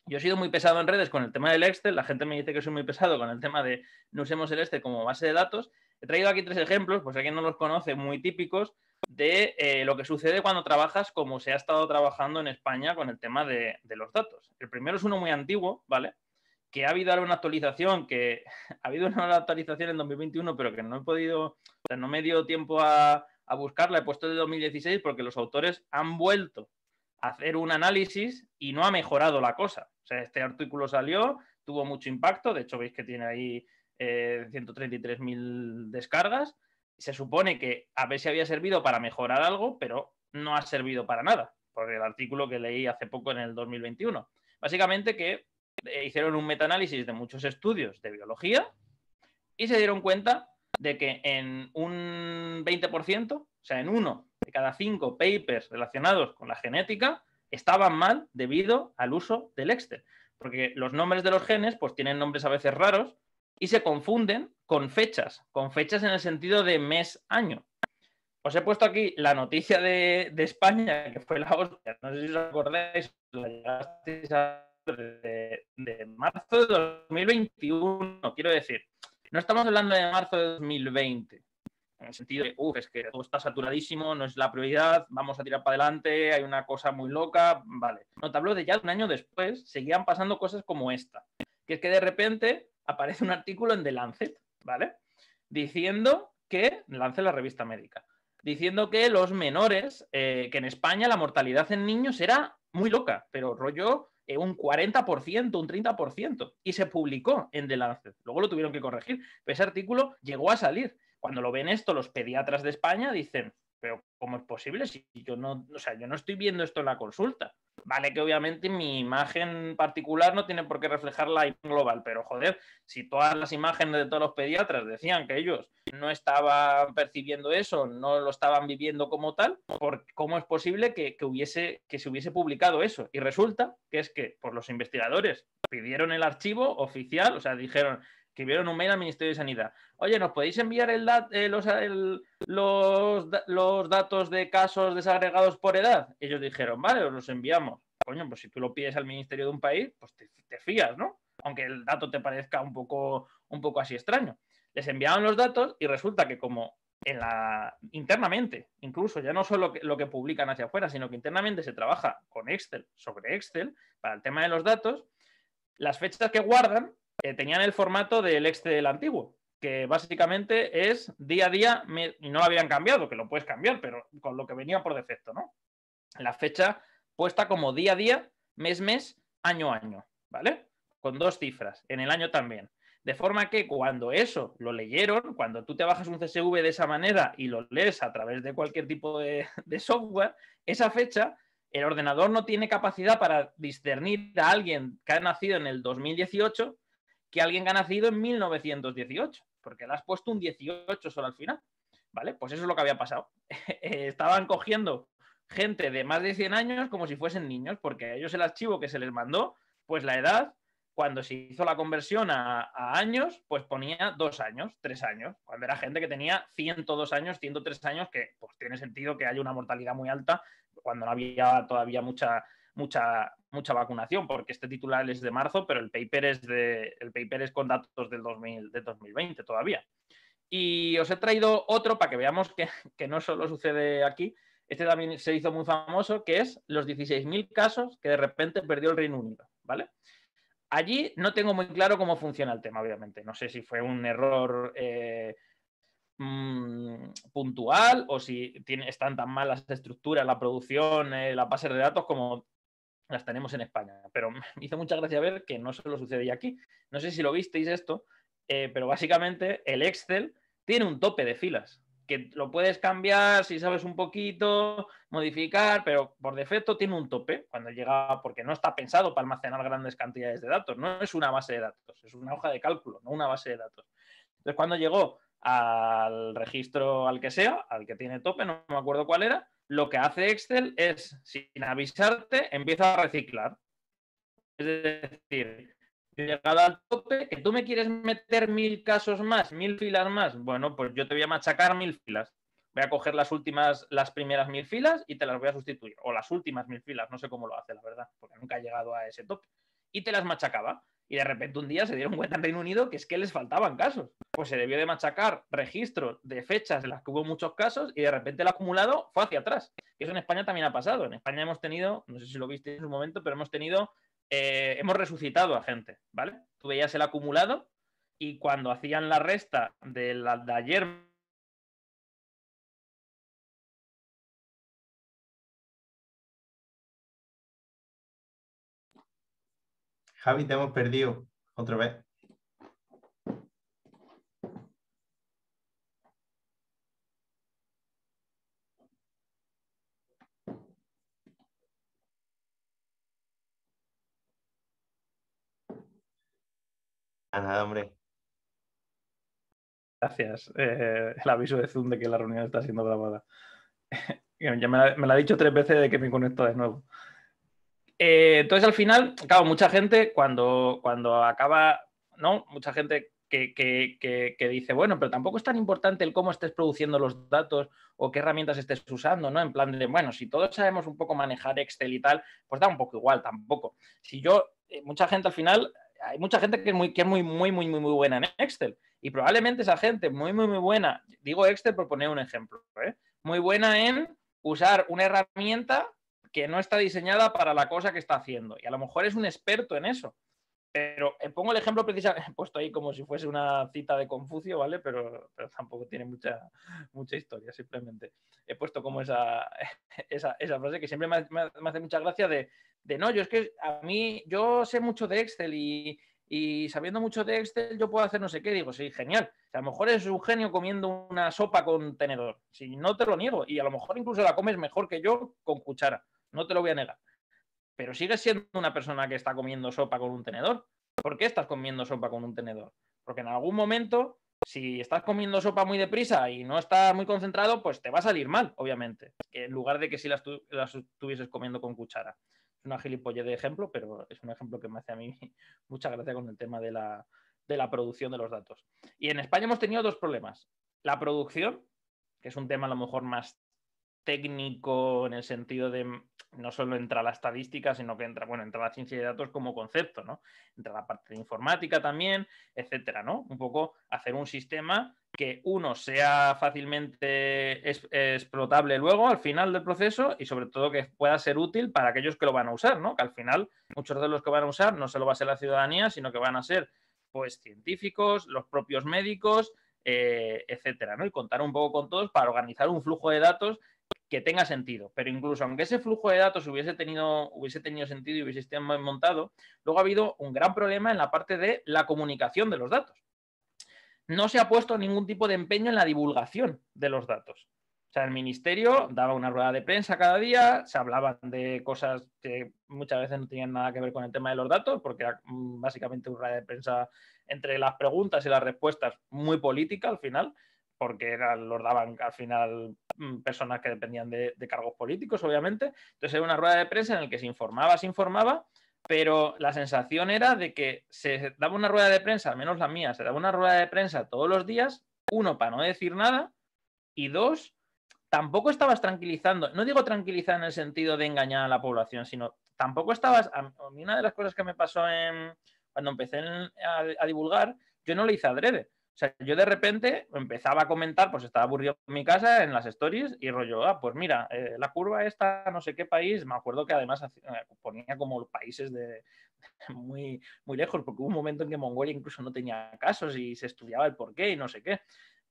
yo he sido muy pesado en redes con el tema del Excel, la gente me dice que soy muy pesado con el tema de no usemos el Excel como base de datos. He traído aquí tres ejemplos, pues alguien no los conoce, muy típicos, de eh, lo que sucede cuando trabajas como se ha estado trabajando en España con el tema de, los datos. El primero es uno muy antiguo, ¿vale? Que ha habido una actualización, que ha habido una actualización en 2021, pero que no he podido, no me dio tiempo a, a buscarla, he puesto de 2016 porque los autores han vuelto a hacer un análisis y no ha mejorado la cosa sea, este artículo salió, tuvo mucho impacto, de hecho veis que tiene ahí 133.000 eh, descargas. Se supone que a ver si había servido para mejorar algo, pero no ha servido para nada, por el artículo que leí hace poco en el 2021. Básicamente que eh, hicieron un metaanálisis de muchos estudios de biología y se dieron cuenta de que en un 20%, o sea, en uno de cada cinco papers relacionados con la genética, estaban mal debido al uso del Excel, porque los nombres de los genes pues tienen nombres a veces raros y se confunden con fechas, con fechas en el sentido de mes, año. Os he puesto aquí la noticia de, España, que fue la hostia, no sé si os acordáis, la de, de marzo de 2021, quiero decir. No estamos hablando de marzo de 2020, en el sentido de, uff, es que todo está saturadísimo, no es la prioridad, vamos a tirar para adelante, hay una cosa muy loca, vale. No te hablo de ya un año después, seguían pasando cosas como esta, que es que de repente aparece un artículo en The Lancet, ¿vale? Diciendo que, lance la revista médica, diciendo que los menores, eh, que en España la mortalidad en niños era muy loca, pero rollo eh, un 40%, un 30%, y se publicó en The Lancet. Luego lo tuvieron que corregir, pero ese artículo llegó a salir. Cuando lo ven esto, los pediatras de España dicen, pero ¿cómo es posible si yo no, o sea, yo no estoy viendo esto en la consulta? Vale que obviamente mi imagen particular no tiene por qué reflejar la global, pero joder, si todas las imágenes de todos los pediatras decían que ellos no estaban percibiendo eso, no lo estaban viviendo como tal, ¿cómo es posible que, hubiese, que se hubiese publicado eso? Y resulta que es que por los investigadores pidieron el archivo oficial, o sea, dijeron, escribieron un mail al Ministerio de Sanidad. Oye, ¿nos podéis enviar el eh, los, los, datos de casos desagregados por edad? Ellos dijeron, vale, os los enviamos. Coño, pues si tú lo pides al Ministerio de un país, pues te, fías, ¿no? Aunque el dato te parezca un poco, un poco así extraño. Les enviaban los datos y resulta que como en la, internamente, incluso ya no solo lo que publican hacia afuera, sino que internamente se trabaja con Excel, sobre Excel, para el tema de los datos, las fechas que guardan eh, tenían el formato del Excel antiguo, que básicamente es día a día, y no lo habían cambiado, que lo puedes cambiar, pero con lo que venía por defecto, ¿no? La fecha puesta como día a día, mes mes, año a año, ¿vale? Con dos cifras, en el año también. De forma que cuando eso lo leyeron, cuando tú te bajas un CSV de esa manera y lo lees a través de cualquier tipo de software, esa fecha el ordenador no tiene capacidad para discernir a alguien que ha nacido en el 2018 que alguien que ha nacido en 1918, porque le has puesto un 18 solo al final. ¿Vale? Pues eso es lo que había pasado. Eh, estaban cogiendo gente de más de 100 años como si fuesen niños, porque a ellos el archivo que se les mandó, pues la edad, cuando se hizo la conversión a, años, pues ponía dos años, tres años, cuando era gente que tenía 102 años, 103 años, que pues tiene sentido que haya una mortalidad muy alta cuando no había todavía mucha mucha, mucha vacunación, porque este titular es de marzo, pero el paper es, de, el paper es con datos del, 2000, 2020 todavía. Y os he traído otro para que veamos que, no solo sucede aquí. Este también se hizo muy famoso, que es los 16.000 casos que de repente perdió el Reino Unido, ¿vale? Allí no tengo muy claro cómo funciona el tema, obviamente. No sé si fue un error eh, mm, puntual o si tiene, están tan mal las estructuras, la producción, eh, la base de datos como las tenemos en España. Pero me hizo mucha gracia ver que no solo sucede aquí. No sé si lo visteis esto, eh, pero básicamente el Excel tiene un tope de filas, que lo puedes cambiar si sabes un poquito, modificar, pero por defecto tiene un tope cuando llega, porque no está pensado para almacenar grandes cantidades de datos, no es una base de datos, es una hoja de cálculo, no una base de datos. Entonces, cuando llegó al registro al que sea, al que tiene tope, no me acuerdo cuál era, lo que hace Excel es, sin avisarte, empieza a reciclar. Es decir, llegado al tope, que tú me quieres meter mil casos más, mil filas más, bueno, pues yo te voy a machacar mil filas. Voy a coger las últimas, las primeras mil filas y te las voy a sustituir. O las últimas mil filas, no sé cómo lo hace, la verdad, porque nunca he llegado a ese tope. Y te las machacaba y de repente un día se dieron cuenta en Reino Unido que es que les faltaban casos. Pues se debió de machacar registros de fechas en las que hubo muchos casos y de repente el acumulado fue hacia atrás. Y eso en España también ha pasado. En España hemos tenido, no sé si lo viste en un momento, pero hemos tenido, eh, hemos resucitado a gente, ¿vale? Tú veías el acumulado y cuando hacían la resta de, la, de ayer Javi, te hemos perdido otra vez. hombre. Gracias. Eh, el aviso de Zoom de que la reunión está siendo grabada. ya me, lo ha dicho tres veces de que me conecto de nuevo. Eh, entonces, al final, claro, mucha gente cuando, cuando acaba, ¿no? Mucha gente que, dice, bueno, pero tampoco es tan importante el cómo estés produciendo los datos o qué herramientas estés usando, ¿no? En plan de, bueno, si todos sabemos un poco manejar Excel y tal, pues da un poco igual tampoco. Si yo, eh, mucha gente al final, hay mucha gente que es muy, que es muy, muy, muy, muy, muy buena en Excel. Y probablemente esa gente muy, muy, muy buena, digo Excel por poner un ejemplo, ¿eh? muy buena en usar una herramienta no está diseñada para la cosa que está haciendo. Y a lo mejor es un experto en eso. Pero eh, pongo el ejemplo precisamente, he puesto ahí como si fuese una cita de Confucio, ¿vale? Pero, tampoco tiene mucha, mucha historia, simplemente. He puesto como esa, esa, frase que siempre me, hace mucha gracia de, de, no, yo es que a mí, yo sé mucho de Excel y, sabiendo mucho de Excel yo puedo hacer no sé qué. Digo, sí, genial. a lo mejor es un genio comiendo una sopa con tenedor. Si no te lo niego. Y a lo mejor incluso la comes mejor que yo con cuchara no te lo voy a negar. Pero sigues siendo una persona que está comiendo sopa con un tenedor. ¿Por qué estás comiendo sopa con un tenedor? Porque en algún momento, si estás comiendo sopa muy deprisa y no estás muy concentrado, pues te va a salir mal, obviamente, en lugar de que si las, estuvieses comiendo con cuchara. Es una gilipollez de ejemplo, pero es un ejemplo que me hace a mí mucha gracia con el tema de la, de la producción de los datos. Y en España hemos tenido dos problemas. La producción, que es un tema a lo mejor más técnico en el sentido de mm, no solo entra la estadística, sino que entra, bueno, entra la ciencia de datos como concepto, ¿no? Entra la parte de informática también, etcétera, ¿no? Un poco hacer un sistema que uno sea fácilmente explotable luego al final del proceso y sobre todo que pueda ser útil para aquellos que lo van a usar, ¿no? Que al final muchos de los que van a usar no solo va a ser la ciudadanía, sino que van a ser pues científicos, los propios médicos, eh, etcétera, ¿no? Y contar un poco con todos para organizar un flujo de datos que tenga sentido. Pero incluso aunque ese flujo de datos hubiese tenido, hubiese tenido sentido y hubiese montado, luego ha habido un gran problema en la parte de la comunicación de los datos. No se ha puesto ningún tipo de empeño en la divulgación de los datos. O sea, el ministerio daba una rueda de prensa cada día, se hablaban de cosas que muchas veces no tenían nada que ver con el tema de los datos, porque era mm, básicamente una rueda de prensa entre las preguntas y las respuestas muy política al final porque eran, los daban al final mm, personas que dependían de, cargos políticos, obviamente. Entonces era una rueda de prensa en la que se informaba, se informaba, pero la sensación era de que se daba una rueda de prensa, al menos la mía, se daba una rueda de prensa todos los días, uno, para no decir nada, y dos, tampoco estabas tranquilizando, no digo tranquilizar en el sentido de engañar a la población, sino tampoco estabas, a una de las cosas que me pasó en, cuando empecé a, a divulgar, yo no le hice adrede, sea, yo de repente empezaba a comentar, pues estaba aburrido en mi casa, en las stories, y rollo, ah, pues mira, eh, la curva esta, no sé qué país, me acuerdo que además eh, ponía como países de, muy, muy lejos, porque hubo un momento en que Mongolia incluso no tenía casos y se estudiaba el por qué y no sé qué.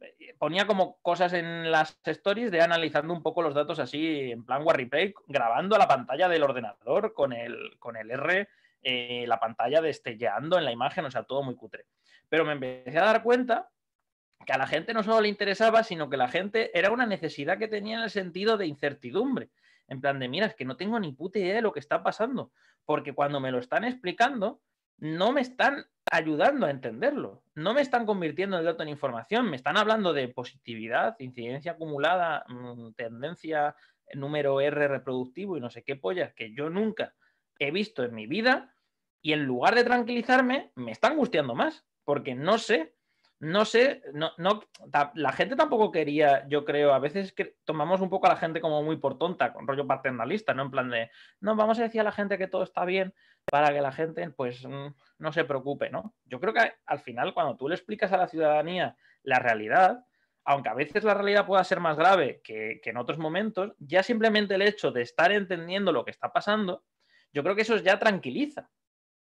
Eh, ponía como cosas en las stories de analizando un poco los datos así, en plan Warriplay, grabando la pantalla del ordenador con el, con el R, la pantalla destelleando en la imagen, o sea, todo muy cutre. Pero me empecé a dar cuenta que a la gente no solo le interesaba, sino que la gente era una necesidad que tenía en el sentido de incertidumbre. En plan de, mira, es que no tengo ni puta idea de lo que está pasando, porque cuando me lo están explicando, no me están ayudando a entenderlo, no me están convirtiendo el dato en información, me están hablando de positividad, incidencia acumulada, mm, tendencia, número R reproductivo y no sé qué pollas que yo nunca he visto en mi vida, y en lugar de tranquilizarme, me está angustiando más porque no sé, no sé, la gente tampoco quería, yo creo, a veces que tomamos un poco a la gente como muy por tonta, con rollo paternalista, ¿no? En plan de, no, vamos a decir a la gente que todo está bien para que la gente, pues, mm, no se preocupe, ¿no? Yo creo que al final, cuando tú le explicas a la ciudadanía la realidad, aunque a veces la realidad pueda ser más grave que, que en otros momentos, ya simplemente el hecho de estar entendiendo lo que está pasando, yo creo que eso ya tranquiliza.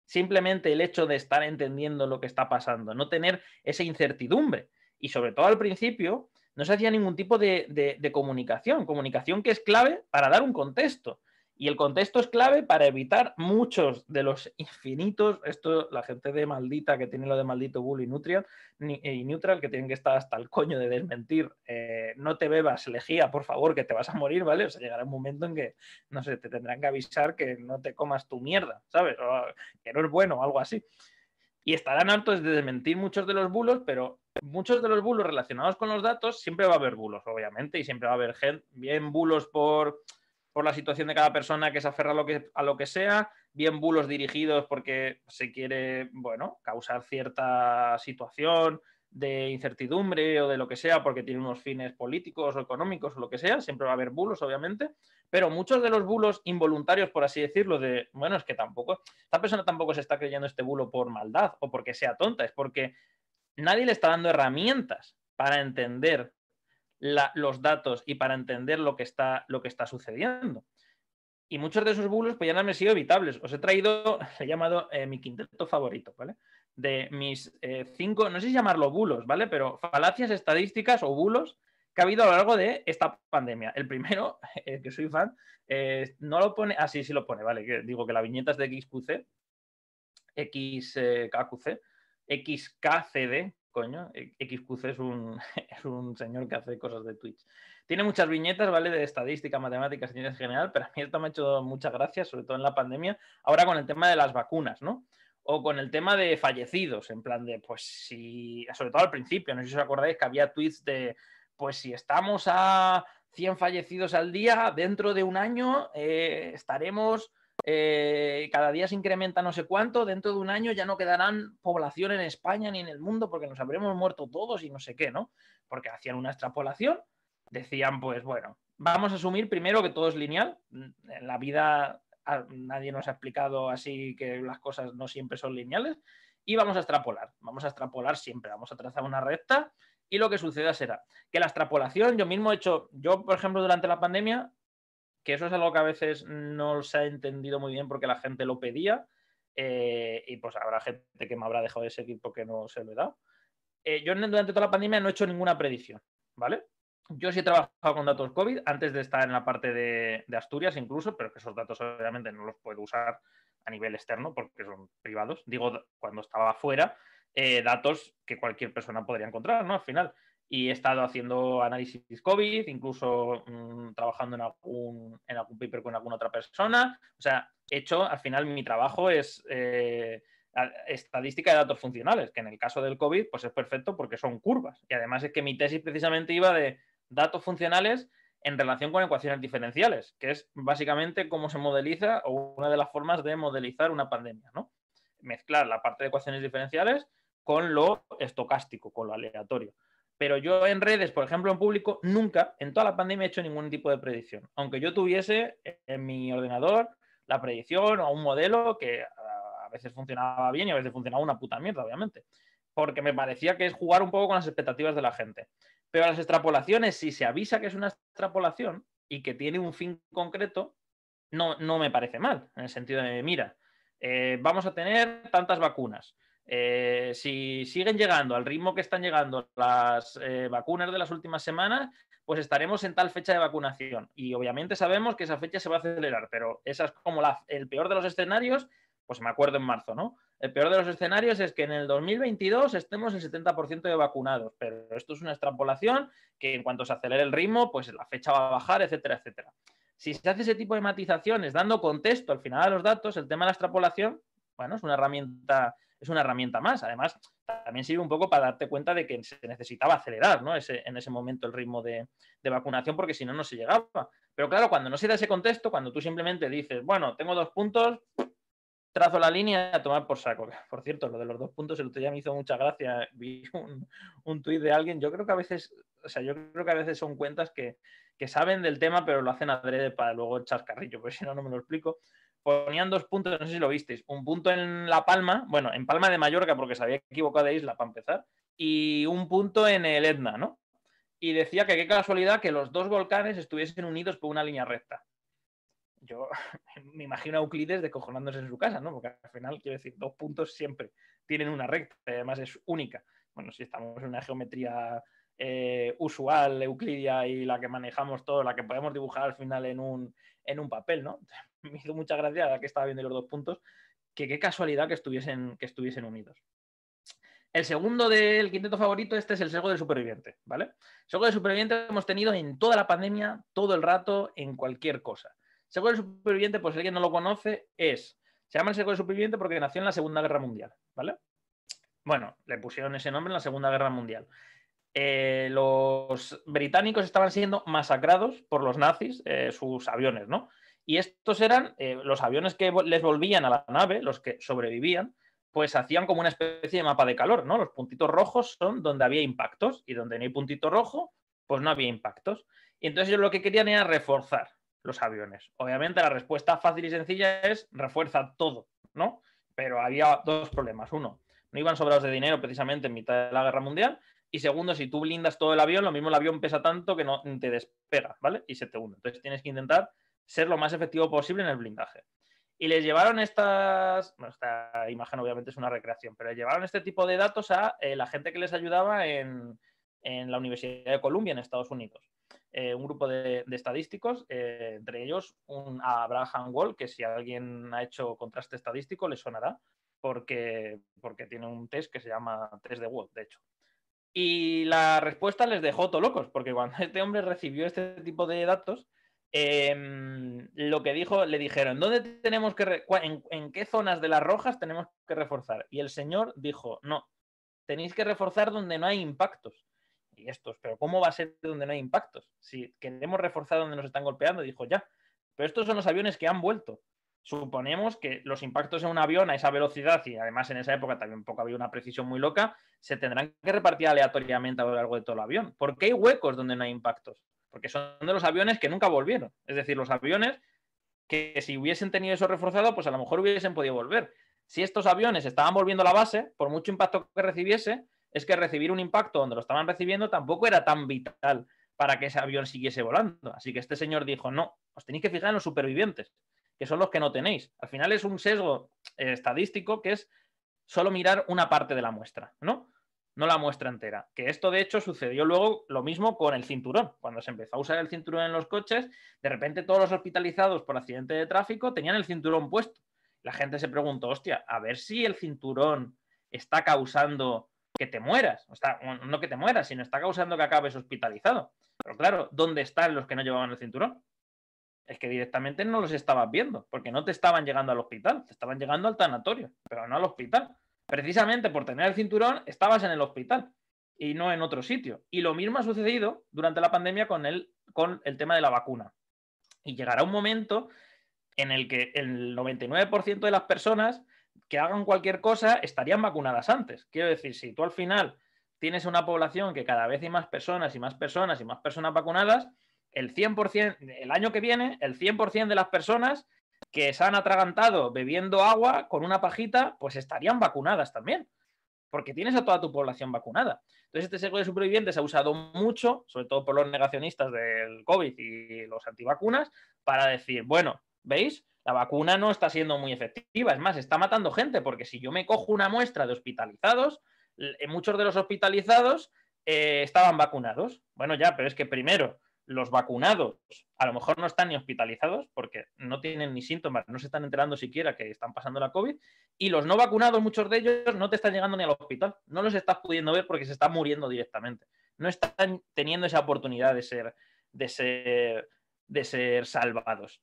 Simplemente el hecho de estar entendiendo lo que está pasando, no tener esa incertidumbre. Y sobre todo al principio, no se hacía ningún tipo de, comunicación, comunicación que es clave para dar un contexto. Y el contexto es clave para evitar muchos de los infinitos, esto la gente de maldita que tiene lo de maldito bull y neutral, eh, y neutral que tienen que estar hasta el coño de desmentir, eh, no te bebas elegía por favor, que te vas a morir, ¿vale? O sea, llegará un momento en que, no sé, te tendrán que avisar que no te comas tu mierda, ¿sabes? O que no es bueno o algo así. Y estarán hartos de desmentir muchos de los bulos, pero muchos de los bulos relacionados con los datos, siempre va a haber bulos, obviamente, y siempre va a haber gente, bien bulos por por la situación de cada persona que se aferra a lo que, a lo que sea, bien bulos dirigidos porque se quiere, bueno, causar cierta situación de incertidumbre o de lo que sea, porque tiene unos fines políticos o económicos o lo que sea, siempre va a haber bulos, obviamente, pero muchos de los bulos involuntarios, por así decirlo, de, bueno, es que tampoco, esta persona tampoco se está creyendo este bulo por maldad o porque sea tonta, es porque nadie le está dando herramientas para entender los datos y para entender lo que está, lo que está sucediendo. Y muchos de esos bulos pues, ya no han sido evitables. Os he traído, he llamado eh, mi quinteto favorito, ¿vale? De mis eh, cinco, no sé si llamarlo bulos, ¿vale? Pero falacias estadísticas o bulos que ha habido a lo largo de esta pandemia. El primero, eh, que soy fan, no lo pone, ah, sí, lo pone, ¿vale? digo que la viñeta es de XQC, XKQC, XKCD, coño, e, XQC es un, es un señor que hace cosas de Twitch. Tiene muchas viñetas, ¿vale? De estadística, matemáticas, en general, pero a mí esto me ha hecho muchas gracias, sobre todo en la pandemia, ahora con el tema de las vacunas, ¿no? O con el tema de fallecidos, en plan de, pues si, sobre todo al principio, no sé si os acordáis que había tweets de, pues si estamos a 100 fallecidos al día, dentro de un año eh, estaremos eh, cada día se incrementa no sé cuánto, dentro de un año ya no quedarán población en España ni en el mundo porque nos habremos muerto todos y no sé qué, ¿no? Porque hacían una extrapolación, decían, pues bueno, vamos a asumir primero que todo es lineal, en la vida nadie nos ha explicado así que las cosas no siempre son lineales, y vamos a extrapolar, vamos a extrapolar siempre, vamos a trazar una recta y lo que suceda será que la extrapolación, yo mismo he hecho, yo por ejemplo durante la pandemia que eso es algo que a veces no se ha entendido muy bien porque la gente lo pedía eh, y pues habrá gente que me habrá dejado de seguir porque no se lo he dado. Eh, yo durante toda la pandemia no he hecho ninguna predicción, ¿vale? Yo sí he trabajado con datos COVID antes de estar en la parte de, Asturias incluso, pero que esos datos obviamente no los puedo usar a nivel externo porque son privados. Digo, cuando estaba afuera, eh, datos que cualquier persona podría encontrar, ¿no? Al final y he estado haciendo análisis COVID, incluso mm, trabajando en algún, en algún paper con alguna otra persona. O sea, he hecho, al final mi trabajo es eh, estadística de datos funcionales, que en el caso del COVID pues es perfecto porque son curvas. Y además es que mi tesis precisamente iba de datos funcionales en relación con ecuaciones diferenciales, que es básicamente cómo se modeliza o una de las formas de modelizar una pandemia, ¿no? Mezclar la parte de ecuaciones diferenciales con lo estocástico, con lo aleatorio pero yo en redes, por ejemplo, en público, nunca en toda la pandemia he hecho ningún tipo de predicción. Aunque yo tuviese en mi ordenador la predicción o un modelo que ah, a veces funcionaba bien y a veces funcionaba una puta mierda, obviamente. Porque me parecía que es jugar un poco con las expectativas de la gente. Pero las extrapolaciones, si se avisa que es una extrapolación y que tiene un fin concreto, no, no me parece mal, en el sentido de, mira, eh, vamos a tener tantas vacunas eh, si siguen llegando al ritmo que están llegando las eh, vacunas de las últimas semanas, pues estaremos en tal fecha de vacunación. Y obviamente sabemos que esa fecha se va a acelerar, pero esa es como la, el peor de los escenarios, pues me acuerdo en marzo, ¿no? El peor de los escenarios es que en el 2022 estemos el 70% de vacunados, pero esto es una extrapolación que en cuanto se acelere el ritmo, pues la fecha va a bajar, etcétera, etcétera. Si se hace ese tipo de matizaciones dando contexto al final a los datos, el tema de la extrapolación, bueno, es una herramienta es una herramienta más. Además, también sirve un poco para darte cuenta de que se necesitaba acelerar ¿no? en ese momento el ritmo de, de vacunación, porque si no, no se llegaba. Pero claro, cuando no se da ese contexto, cuando tú simplemente dices, bueno, tengo dos puntos, trazo la línea a tomar por saco. Por cierto, lo de los dos puntos, el otro día me hizo mucha gracia. Vi un, un tuit de alguien. Yo creo que a veces, o sea, yo creo que a veces son cuentas que, que saben del tema, pero lo hacen adrede para luego echar carrillo, porque si no, no me lo explico ponían dos puntos, no sé si lo visteis, un punto en La Palma, bueno, en Palma de Mallorca porque se había equivocado de isla para empezar, y un punto en el Etna, ¿no? Y decía que qué casualidad que los dos volcanes estuviesen unidos por una línea recta. Yo me imagino a Euclides decojonándose en su casa, ¿no? Porque al final, quiero decir, dos puntos siempre tienen una recta, además es única. Bueno, si estamos en una geometría eh, usual, euclidia y la que manejamos todo, la que podemos dibujar al final en un, en un papel, ¿no? me hizo mucha gracia que estaba viendo los dos puntos, que qué casualidad que estuviesen, que estuviesen unidos. El segundo del quinteto favorito, este es el sesgo del superviviente, ¿vale? El sesgo del superviviente hemos tenido en toda la pandemia, todo el rato, en cualquier cosa. El sesgo del superviviente, pues si alguien no lo conoce, es, se llama el sesgo del superviviente porque nació en la Segunda Guerra Mundial, ¿vale? Bueno, le pusieron ese nombre en la Segunda Guerra Mundial. Eh, los británicos estaban siendo masacrados por los nazis, eh, sus aviones, ¿no? Y estos eran eh, los aviones que les volvían a la nave, los que sobrevivían, pues hacían como una especie de mapa de calor, ¿no? Los puntitos rojos son donde había impactos y donde no hay puntito rojo, pues no había impactos. Y entonces ellos lo que querían era reforzar los aviones. Obviamente la respuesta fácil y sencilla es refuerza todo, ¿no? Pero había dos problemas. Uno, no iban sobrados de dinero precisamente en mitad de la guerra mundial. Y segundo, si tú blindas todo el avión, lo mismo el avión pesa tanto que no te despega, ¿vale? Y se te hunde. Entonces tienes que intentar ser lo más efectivo posible en el blindaje. Y les llevaron estas, bueno, esta imagen obviamente es una recreación, pero llevaron este tipo de datos a eh, la gente que les ayudaba en, en, la Universidad de Columbia, en Estados Unidos. Eh, un grupo de, estadísticos, eh, entre ellos un, Abraham Wall, que si alguien ha hecho contraste estadístico le sonará, porque, porque tiene un test que se llama test de Wall, de hecho. Y la respuesta les dejó to locos, porque cuando este hombre recibió este tipo de datos, Em, lo que dijo, le dijeron, ¿dónde tenemos que en, qué zonas de las rojas tenemos que reforzar? Y el señor dijo, no, tenéis que reforzar donde no hay impactos. Y estos, pero ¿cómo va a ser donde no hay impactos? Si queremos reforzar donde nos están golpeando, dijo ya. Pero estos son los aviones que han vuelto. Suponemos que los impactos en un avión a esa velocidad, y además en esa época también poco había una precisión muy loca, se tendrán que repartir aleatoriamente a lo largo de todo el avión. ¿por qué hay huecos donde no hay impactos porque son de los aviones que nunca volvieron. Es decir, los aviones que si hubiesen tenido eso reforzado, pues a lo mejor hubiesen podido volver. Si estos aviones estaban volviendo a la base, por mucho impacto que recibiese, es que recibir un impacto donde lo estaban recibiendo tampoco era tan vital para que ese avión siguiese volando. Así que este señor dijo, no, os tenéis que fijar en los supervivientes, que son los que no tenéis. Al final es un sesgo eh, estadístico que es solo mirar una parte de la muestra, ¿no? no la muestra entera. Que esto, de hecho, sucedió luego lo mismo con el cinturón. Cuando se empezó a usar el cinturón en los coches, de repente todos los hospitalizados por accidente de tráfico tenían el cinturón puesto. La gente se preguntó, hostia, a ver si el cinturón está causando que te mueras. no que te mueras, sino está causando que acabes hospitalizado. Pero claro, ¿dónde están los que no llevaban el cinturón? Es que directamente no los estabas viendo, porque no te estaban llegando al hospital, te estaban llegando al tanatorio, pero no al hospital precisamente por tener el cinturón, estabas en el hospital y no en otro sitio. Y lo mismo ha sucedido durante la pandemia con el, con el tema de la vacuna. Y llegará un momento en el que el 99% de las personas que hagan cualquier cosa estarían vacunadas antes. Quiero decir, si tú al final tienes una población que cada vez hay más personas y más personas y más personas vacunadas, el 100%, el año que viene, el 100% de las personas que se han atragantado bebiendo agua con una pajita, pues estarían vacunadas también, porque tienes a toda tu población vacunada. Entonces, este sesgo de supervivientes ha usado mucho, sobre todo por los negacionistas del COVID y los antivacunas, para decir, bueno, ¿veis? La vacuna no está siendo muy efectiva, es más, está matando gente, porque si yo me cojo una muestra de hospitalizados, muchos de los hospitalizados eh, estaban vacunados. Bueno, ya, pero es que primero, los vacunados a lo mejor no están ni hospitalizados porque no tienen ni síntomas, no se están enterando siquiera que están pasando la COVID, y los no vacunados, muchos de ellos, no te están llegando ni al hospital, no los estás pudiendo ver porque se están muriendo directamente, no están teniendo esa oportunidad de ser, de ser, de ser salvados.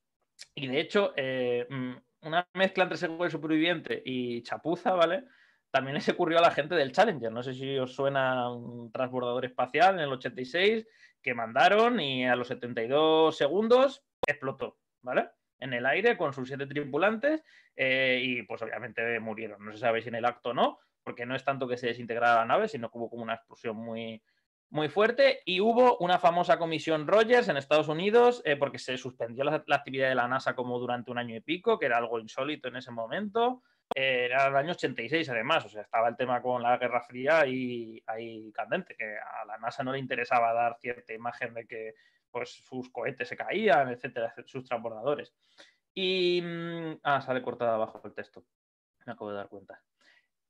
Y de hecho, eh, mm, una mezcla entre seguro superviviente y chapuza, ¿vale? También se ocurrió a la gente del Challenger. No sé si os suena un transbordador espacial en el 86 que mandaron y a los 72 segundos explotó, ¿vale? En el aire con sus siete tripulantes eh, y pues obviamente murieron. No se sabe si en el acto o no, porque no es tanto que se desintegrara la nave, sino que hubo como una explosión muy, muy fuerte y hubo una famosa comisión Rogers en Estados Unidos eh, porque se suspendió la, la, actividad de la NASA como durante un año y pico, que era algo insólito en ese momento era el año 86 además, o sea, estaba el tema con la Guerra Fría y ahí candente, que a la NASA no le interesaba dar cierta imagen de que pues, sus cohetes se caían, etcétera, sus transbordadores. Y... Mm, ah, sale cortada abajo el texto, me acabo de dar cuenta.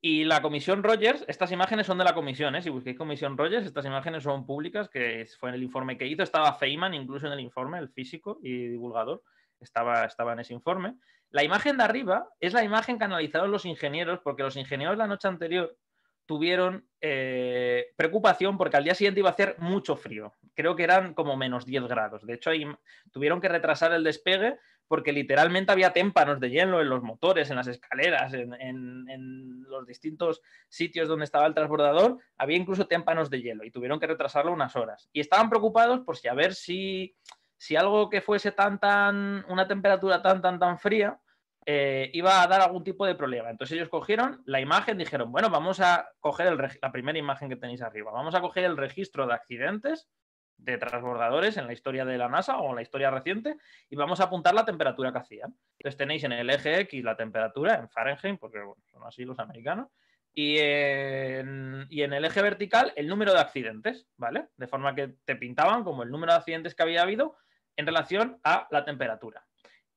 Y la Comisión Rogers, estas imágenes son de la comisión, ¿eh? si busquéis Comisión Rogers, estas imágenes son públicas, que fue en el informe que hizo, estaba Feynman incluso en el informe, el físico y divulgador estaba, estaba en ese informe. La imagen de arriba es la imagen que analizaron los ingenieros, porque los ingenieros la noche anterior tuvieron eh, preocupación porque al día siguiente iba a hacer mucho frío. Creo que eran como menos 10 grados. De hecho, tuvieron que retrasar el despegue porque literalmente había témpanos de hielo en los motores, en las escaleras, en, en los distintos sitios donde estaba el transbordador. Había incluso témpanos de hielo y tuvieron que retrasarlo unas horas. Y estaban preocupados por si a ver si si algo que fuese tan, tan, una temperatura tan, tan, tan fría, eh, iba a dar algún tipo de problema. Entonces ellos cogieron la imagen, dijeron, bueno, vamos a coger la primera imagen que tenéis arriba, vamos a coger el registro de accidentes de transbordadores en la historia de la NASA o en la historia reciente y vamos a apuntar la temperatura que hacían. Entonces tenéis en el eje X la temperatura, en Fahrenheit, porque bueno, son así los americanos, y y en, el eje vertical el número de accidentes, ¿vale? De forma que te pintaban como el número de accidentes que había habido en relación a la temperatura.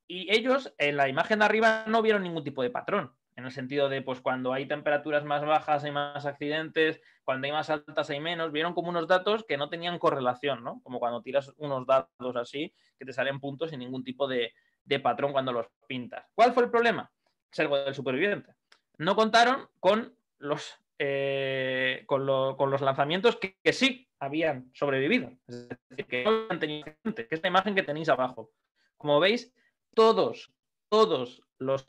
Y ellos en la imagen de arriba no vieron ningún tipo de patrón, en el sentido de pues cuando hay temperaturas más bajas hay más accidentes, cuando hay más altas hay menos, vieron como unos datos que no tenían correlación, ¿no? Como cuando tiras unos datos así que te salen puntos sin ningún tipo de, patrón cuando los pintas. ¿Cuál fue el problema? Servo del superviviente. No contaron con los eh, con, los lanzamientos que, sí habían sobrevivido. Es decir, que no tenido que es imagen que tenéis abajo. Como veis, todos, todos los,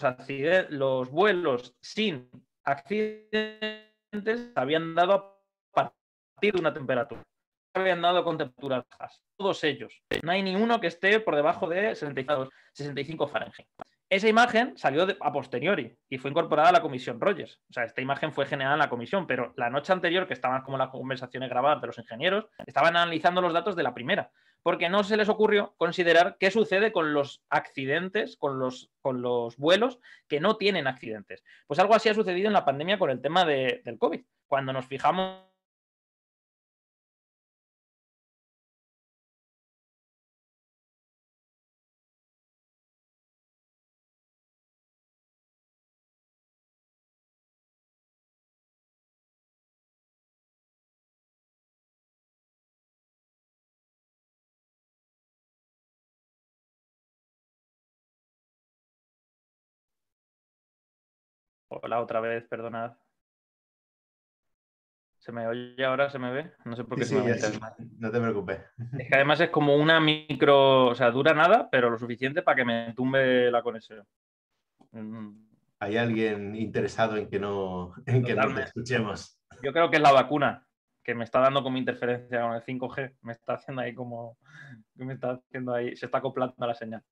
vuelos sin accidentes habían dado a partir de una temperatura. Habían dado con temperaturas bajas. Todos ellos. No hay ni uno que esté por debajo de 65 Fahrenheit. Esa imagen salió a posteriori y fue incorporada a la comisión Rogers. O sea, esta imagen fue generada en la comisión, pero la noche anterior, que estaban como las conversaciones grabadas de los ingenieros, estaban analizando los datos de la primera, porque no se les ocurrió considerar qué sucede con los accidentes, con los, con los vuelos que no tienen accidentes. Pues algo así ha sucedido en la pandemia con el tema del COVID. Cuando nos fijamos la otra vez, perdonad. ¿Se me oye ahora? ¿Se me ve? No sé por qué se me No te preocupes. Es que además es como una micro. O sea, dura nada, pero lo suficiente para que me tumbe la conexión. Mm. Hay alguien interesado en que no, en que escuchemos. Yo creo que es la vacuna que me está dando como interferencia con el 5G. Me está haciendo ahí como. Me está haciendo ahí. Se está acoplando la señal.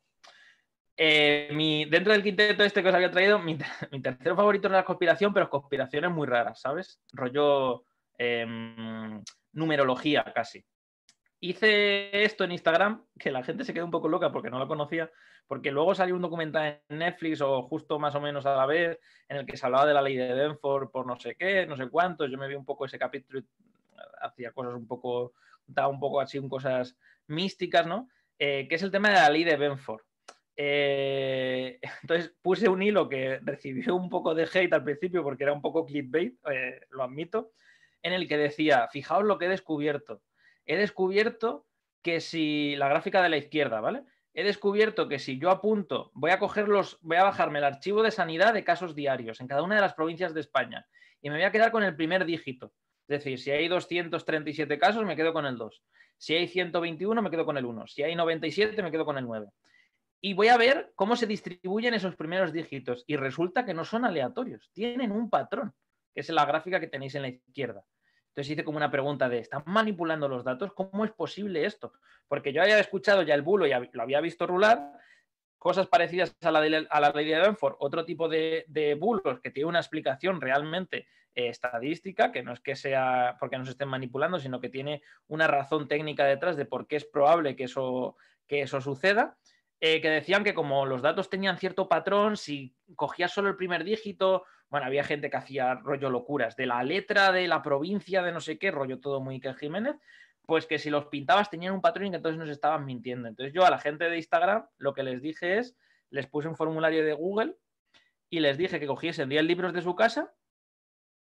Eh, dentro del quinteto este que os había traído, mi, mi tercero favorito era la conspiración, pero conspiraciones muy raras, ¿sabes? Rollo em, numerología casi. Hice esto en Instagram, que la gente se quedó un poco loca porque no la conocía, porque luego salió un documental en Netflix o justo más o menos a la vez en el que se hablaba de la ley de Benford por no sé qué, no sé cuántos. Yo me vi un poco ese capítulo y hacía cosas un poco, daba un poco así, cosas místicas, ¿no? Eh, que es el tema de la ley de Benford eh, entonces puse un hilo que recibió un poco de hate al principio porque era un poco clickbait, eh, lo admito, en el que decía, fijaos lo que he descubierto. He descubierto que si la gráfica de la izquierda, ¿vale? He descubierto que si yo apunto, voy a coger los, voy a bajarme el archivo de sanidad de casos diarios en cada una de las provincias de España y me voy a quedar con el primer dígito. Es decir, si hay 237 casos, me quedo con el 2. Si hay 121, me quedo con el 1. Si hay 97, me quedo con el 9 y voy a ver cómo se distribuyen esos primeros dígitos. Y resulta que no son aleatorios, tienen un patrón, que es la gráfica que tenéis en la izquierda. Entonces hice como una pregunta de, ¿están manipulando los datos? ¿Cómo es posible esto? Porque yo había escuchado ya el bulo y lo había visto rular, cosas parecidas a la, de, a ley de Danforth, otro tipo de, de, bulos que tiene una explicación realmente eh, estadística, que no es que sea porque nos estén manipulando, sino que tiene una razón técnica detrás de por qué es probable que eso, que eso suceda. Eh, que decían que como los datos tenían cierto patrón, si cogías solo el primer dígito, bueno, había gente que hacía rollo locuras, de la letra de la provincia de no sé qué, rollo todo muy que Jiménez, pues que si los pintabas tenían un patrón y que entonces nos estaban mintiendo. Entonces yo a la gente de Instagram lo que les dije es, les puse un formulario de Google y les dije que cogiesen 10 libros de su casa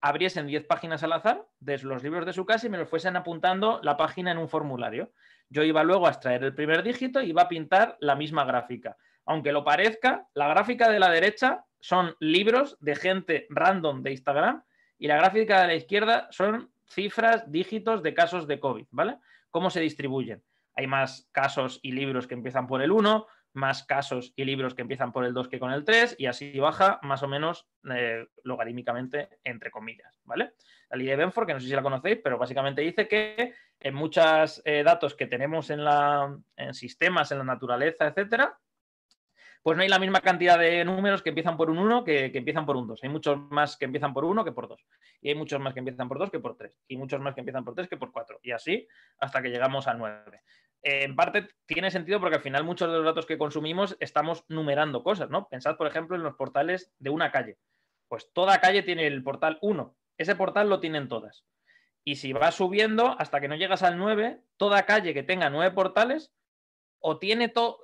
abriesen 10 páginas al azar de los libros de su casa y me los fuesen apuntando la página en un formulario. Yo iba luego a extraer el primer dígito y iba a pintar la misma gráfica. Aunque lo parezca, la gráfica de la derecha son libros de gente random de Instagram y la gráfica de la izquierda son cifras, dígitos de casos de COVID, ¿vale? ¿Cómo se distribuyen? Hay más casos y libros que empiezan por el 1, más casos y libros que empiezan por el 2 que con el 3 y así baja más o menos eh, logarítmicamente, entre comillas, ¿vale? La ley de Benford, que no sé si la conocéis, pero básicamente dice que en eh, muchos eh, datos que tenemos en, la, en sistemas, en la naturaleza, etcétera, pues no hay la misma cantidad de números que empiezan por un 1 que, que, empiezan por un 2. Hay muchos más que empiezan por 1 que por 2. Y hay muchos más que empiezan por 2 que por 3. Y muchos más que empiezan por 3 que por 4. Y así hasta que llegamos a 9 en parte tiene sentido porque al final muchos de los datos que consumimos estamos numerando cosas, ¿no? Pensad, por ejemplo, en los portales de una calle. Pues toda calle tiene el portal 1, ese portal lo tienen todas. Y si vas subiendo hasta que no llegas al 9, toda calle que tenga 9 portales, o tiene todo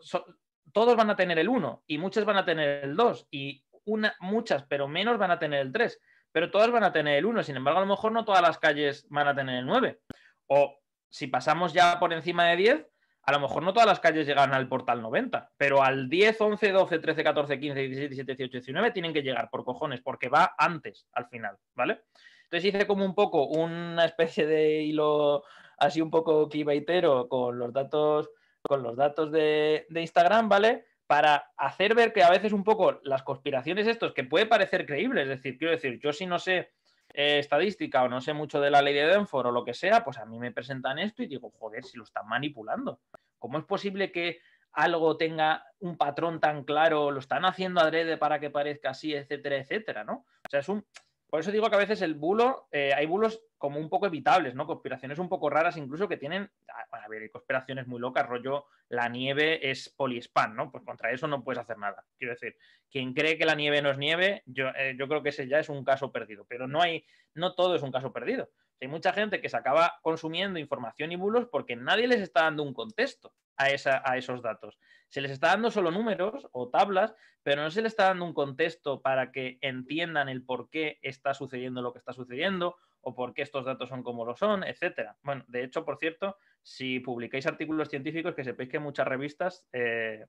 todos van a tener el 1 y muchas van a tener el 2 y una, muchas, pero menos van a tener el 3, pero todas van a tener el 1. Sin embargo, a lo mejor no todas las calles van a tener el 9. O si pasamos ya por encima de 10, a lo mejor no todas las calles llegan al portal 90, pero al 10, 11, 12, 13, 14, 15, 16, 17, 18, 19 tienen que llegar por cojones, porque va antes al final, ¿vale? Entonces hice como un poco una especie de hilo así un poco kibaitero con los datos, con los datos de, Instagram, ¿vale? para hacer ver que a veces un poco las conspiraciones estos, que puede parecer creíble, es decir, quiero decir, yo si no sé eh, estadística o no sé mucho de la ley de Denford o lo que sea, pues a mí me presentan esto y digo, joder, si lo están manipulando. ¿Cómo es posible que algo tenga un patrón tan claro, lo están haciendo adrede para que parezca así, etcétera, etcétera, ¿no? O sea, es un, por eso digo que a veces el bulo, eh, hay bulos como un poco evitables, ¿no? Conspiraciones un poco raras, incluso que tienen, ah, a ver, conspiraciones muy locas, rollo, la nieve es poliespan, ¿no? Pues contra eso no puedes hacer nada. Quiero decir, quien cree que la nieve no es nieve, yo, eh, yo creo que ese ya es un caso perdido, pero no hay, no todo es un caso perdido. Hay mucha gente que se acaba consumiendo información y bulos porque nadie les está dando un contexto a, esa, a esos datos. Se les está dando solo números o tablas, pero no se les está dando un contexto para que entiendan el por qué está sucediendo lo que está sucediendo o por qué estos datos son como lo son, etcétera. Bueno, de hecho, por cierto, si publicáis artículos científicos, que sepáis que muchas revistas eh,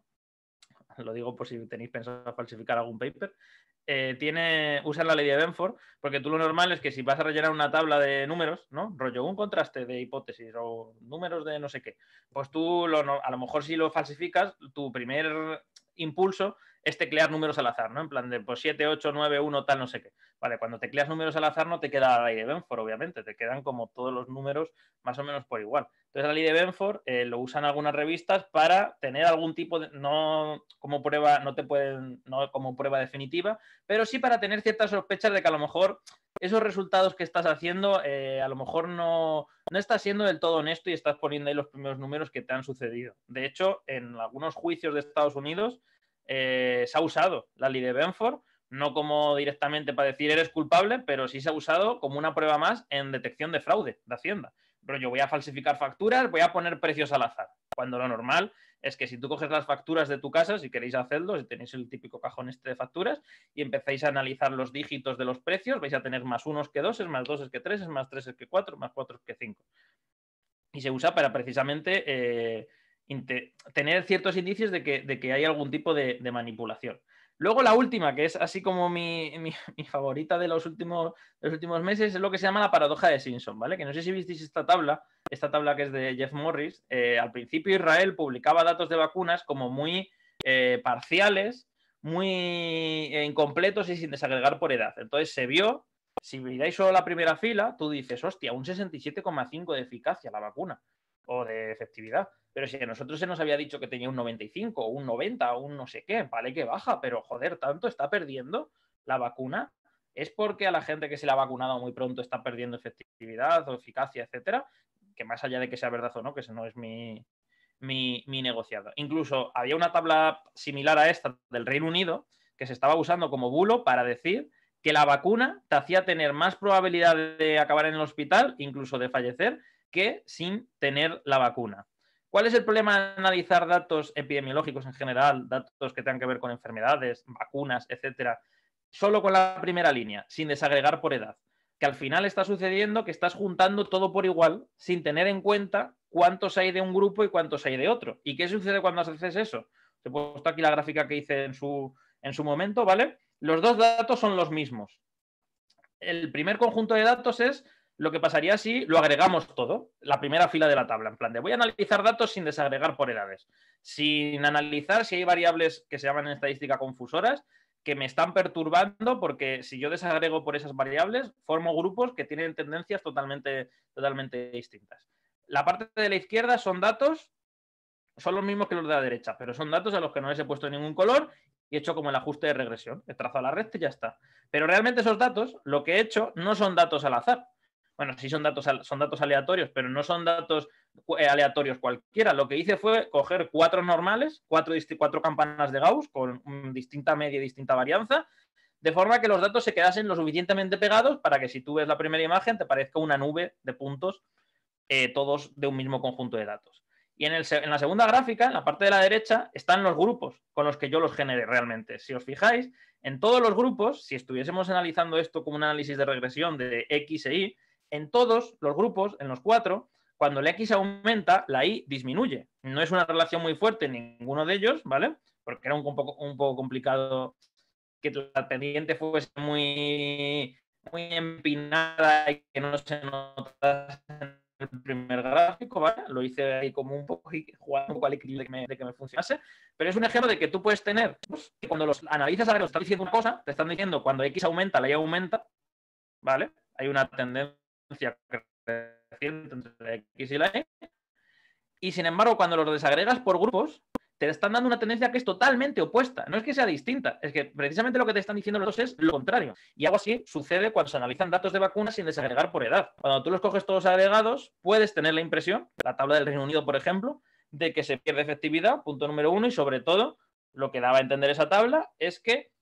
lo digo por si tenéis pensado falsificar algún paper, eh, tiene, usa la ley de Benford, porque tú lo normal es que si vas a rellenar una tabla de números, ¿no? Rollo, un contraste de hipótesis o números de no sé qué, pues tú a lo mejor si lo falsificas, tu primer impulso es teclear números al azar, ¿no? En plan de 7, 8, 9, 1, tal, no sé qué. Vale, cuando tecleas números al azar no te queda la ley de Benford, obviamente, te quedan como todos los números más o menos por igual. Entonces la ley de Benford eh, lo usan algunas revistas para tener algún tipo de, no como prueba, no te pueden, no como prueba definitiva, pero sí para tener ciertas sospechas de que a lo mejor esos resultados que estás haciendo, eh, a lo mejor no, no estás siendo del todo honesto y estás poniendo ahí los primeros números que te han sucedido. De hecho, en algunos juicios de Estados Unidos eh, se ha usado la ley de Benford no como directamente para decir eres culpable, pero sí se ha usado como una prueba más en detección de fraude de Hacienda yo voy a falsificar facturas, voy a poner precios al azar. Cuando lo normal es que si tú coges las facturas de tu casa, si queréis hacerlo, si tenéis el típico cajón este de facturas y empezáis a analizar los dígitos de los precios, vais a tener más unos que doses, más doses que treses, más treses que cuatro, más cuatro que cinco. Y se usa para precisamente eh, tener ciertos indicios de que, hay algún tipo de manipulación. Luego la última, que es así como mi, favorita de los, últimos, los últimos meses, es lo que se llama la paradoja de Simpson, ¿vale? Que no sé si visteis esta tabla, esta tabla que es de Jeff Morris. Eh, al principio Israel publicaba datos de vacunas como muy eh, parciales, muy eh, incompletos y sin desagregar por edad. Entonces se vio, si miráis solo la primera fila, tú dices, hostia, un 67,5 de eficacia la vacuna o de efectividad. Pero si a nosotros se nos había dicho que tenía un 95, un 90, un no sé qué, vale que baja, pero joder, tanto está perdiendo la vacuna. ¿Es porque a la gente que se la ha vacunado muy pronto está perdiendo efectividad o eficacia, etcétera? Que más allá de que sea verdad o no, que eso no es mi, mi, mi negociado. Incluso había una tabla similar a esta del Reino Unido que se estaba usando como bulo para decir que la vacuna te hacía tener más probabilidad de acabar en el hospital, incluso de fallecer, que sin tener la vacuna. ¿Cuál es el problema de analizar datos epidemiológicos en general, datos que tengan que ver con enfermedades, vacunas, etcétera, solo con la primera línea, sin desagregar por edad? Que al final está sucediendo que estás juntando todo por igual sin tener en cuenta cuántos hay de un grupo y cuántos hay de otro. ¿Y qué sucede cuando haces eso? Te he puesto aquí la gráfica que hice en su, en su momento, ¿vale? Los dos datos son los mismos. El primer conjunto de datos es lo que pasaría si lo agregamos todo, la primera fila de la tabla, en plan de voy a analizar datos sin desagregar por edades, sin analizar si hay variables que se llaman en estadística confusoras que me están perturbando porque si yo desagrego por esas variables, formo grupos que tienen tendencias totalmente, totalmente distintas. La parte de la izquierda son datos, son los mismos que los de la derecha, pero son datos a los que no les he puesto ningún color y he hecho como el ajuste de regresión. He trazado la recta y ya está. Pero realmente esos datos, lo que he hecho, no son datos al azar bueno, sí son datos, son datos aleatorios, pero no son datos eh, aleatorios cualquiera. Lo que hice fue coger cuatro normales, cuatro, campanas de Gauss con distinta media y distinta varianza, de forma que los datos se quedasen lo suficientemente pegados para que si tú ves la primera imagen te parezca una nube de puntos, eh, todos de un mismo conjunto de datos. Y en, en, la segunda gráfica, en la parte de la derecha, están los grupos con los que yo los generé realmente. Si os fijáis, en todos los grupos, si estuviésemos analizando esto como un análisis de regresión de X e Y, en todos los grupos, en los cuatro, cuando la X aumenta, la Y disminuye. No es una relación muy fuerte en ninguno de ellos, ¿vale? Porque era un poco, un poco complicado que la pendiente fuese muy, empinada y que no se notase en el primer gráfico, ¿vale? Lo hice ahí como un poco jugando un poco al equilibrio de que, me, funcionase. Pero es un ejemplo de que tú puedes tener, pues, cuando los analizas a ver, te están diciendo una cosa, te están diciendo cuando X aumenta, la Y aumenta, ¿vale? Hay una tendencia pues, y la Y. Y sin embargo, cuando los desagregas por grupos, te están dando una tendencia que es totalmente opuesta. No es que sea distinta, es que precisamente lo que te están diciendo los dos es lo contrario. Y algo así sucede cuando se analizan datos de vacunas sin desagregar por edad. Cuando tú los coges todos agregados, puedes tener la impresión, la tabla del Reino Unido, por ejemplo, de que se pierde efectividad, punto número uno, y sobre todo, lo que daba a entender esa tabla es que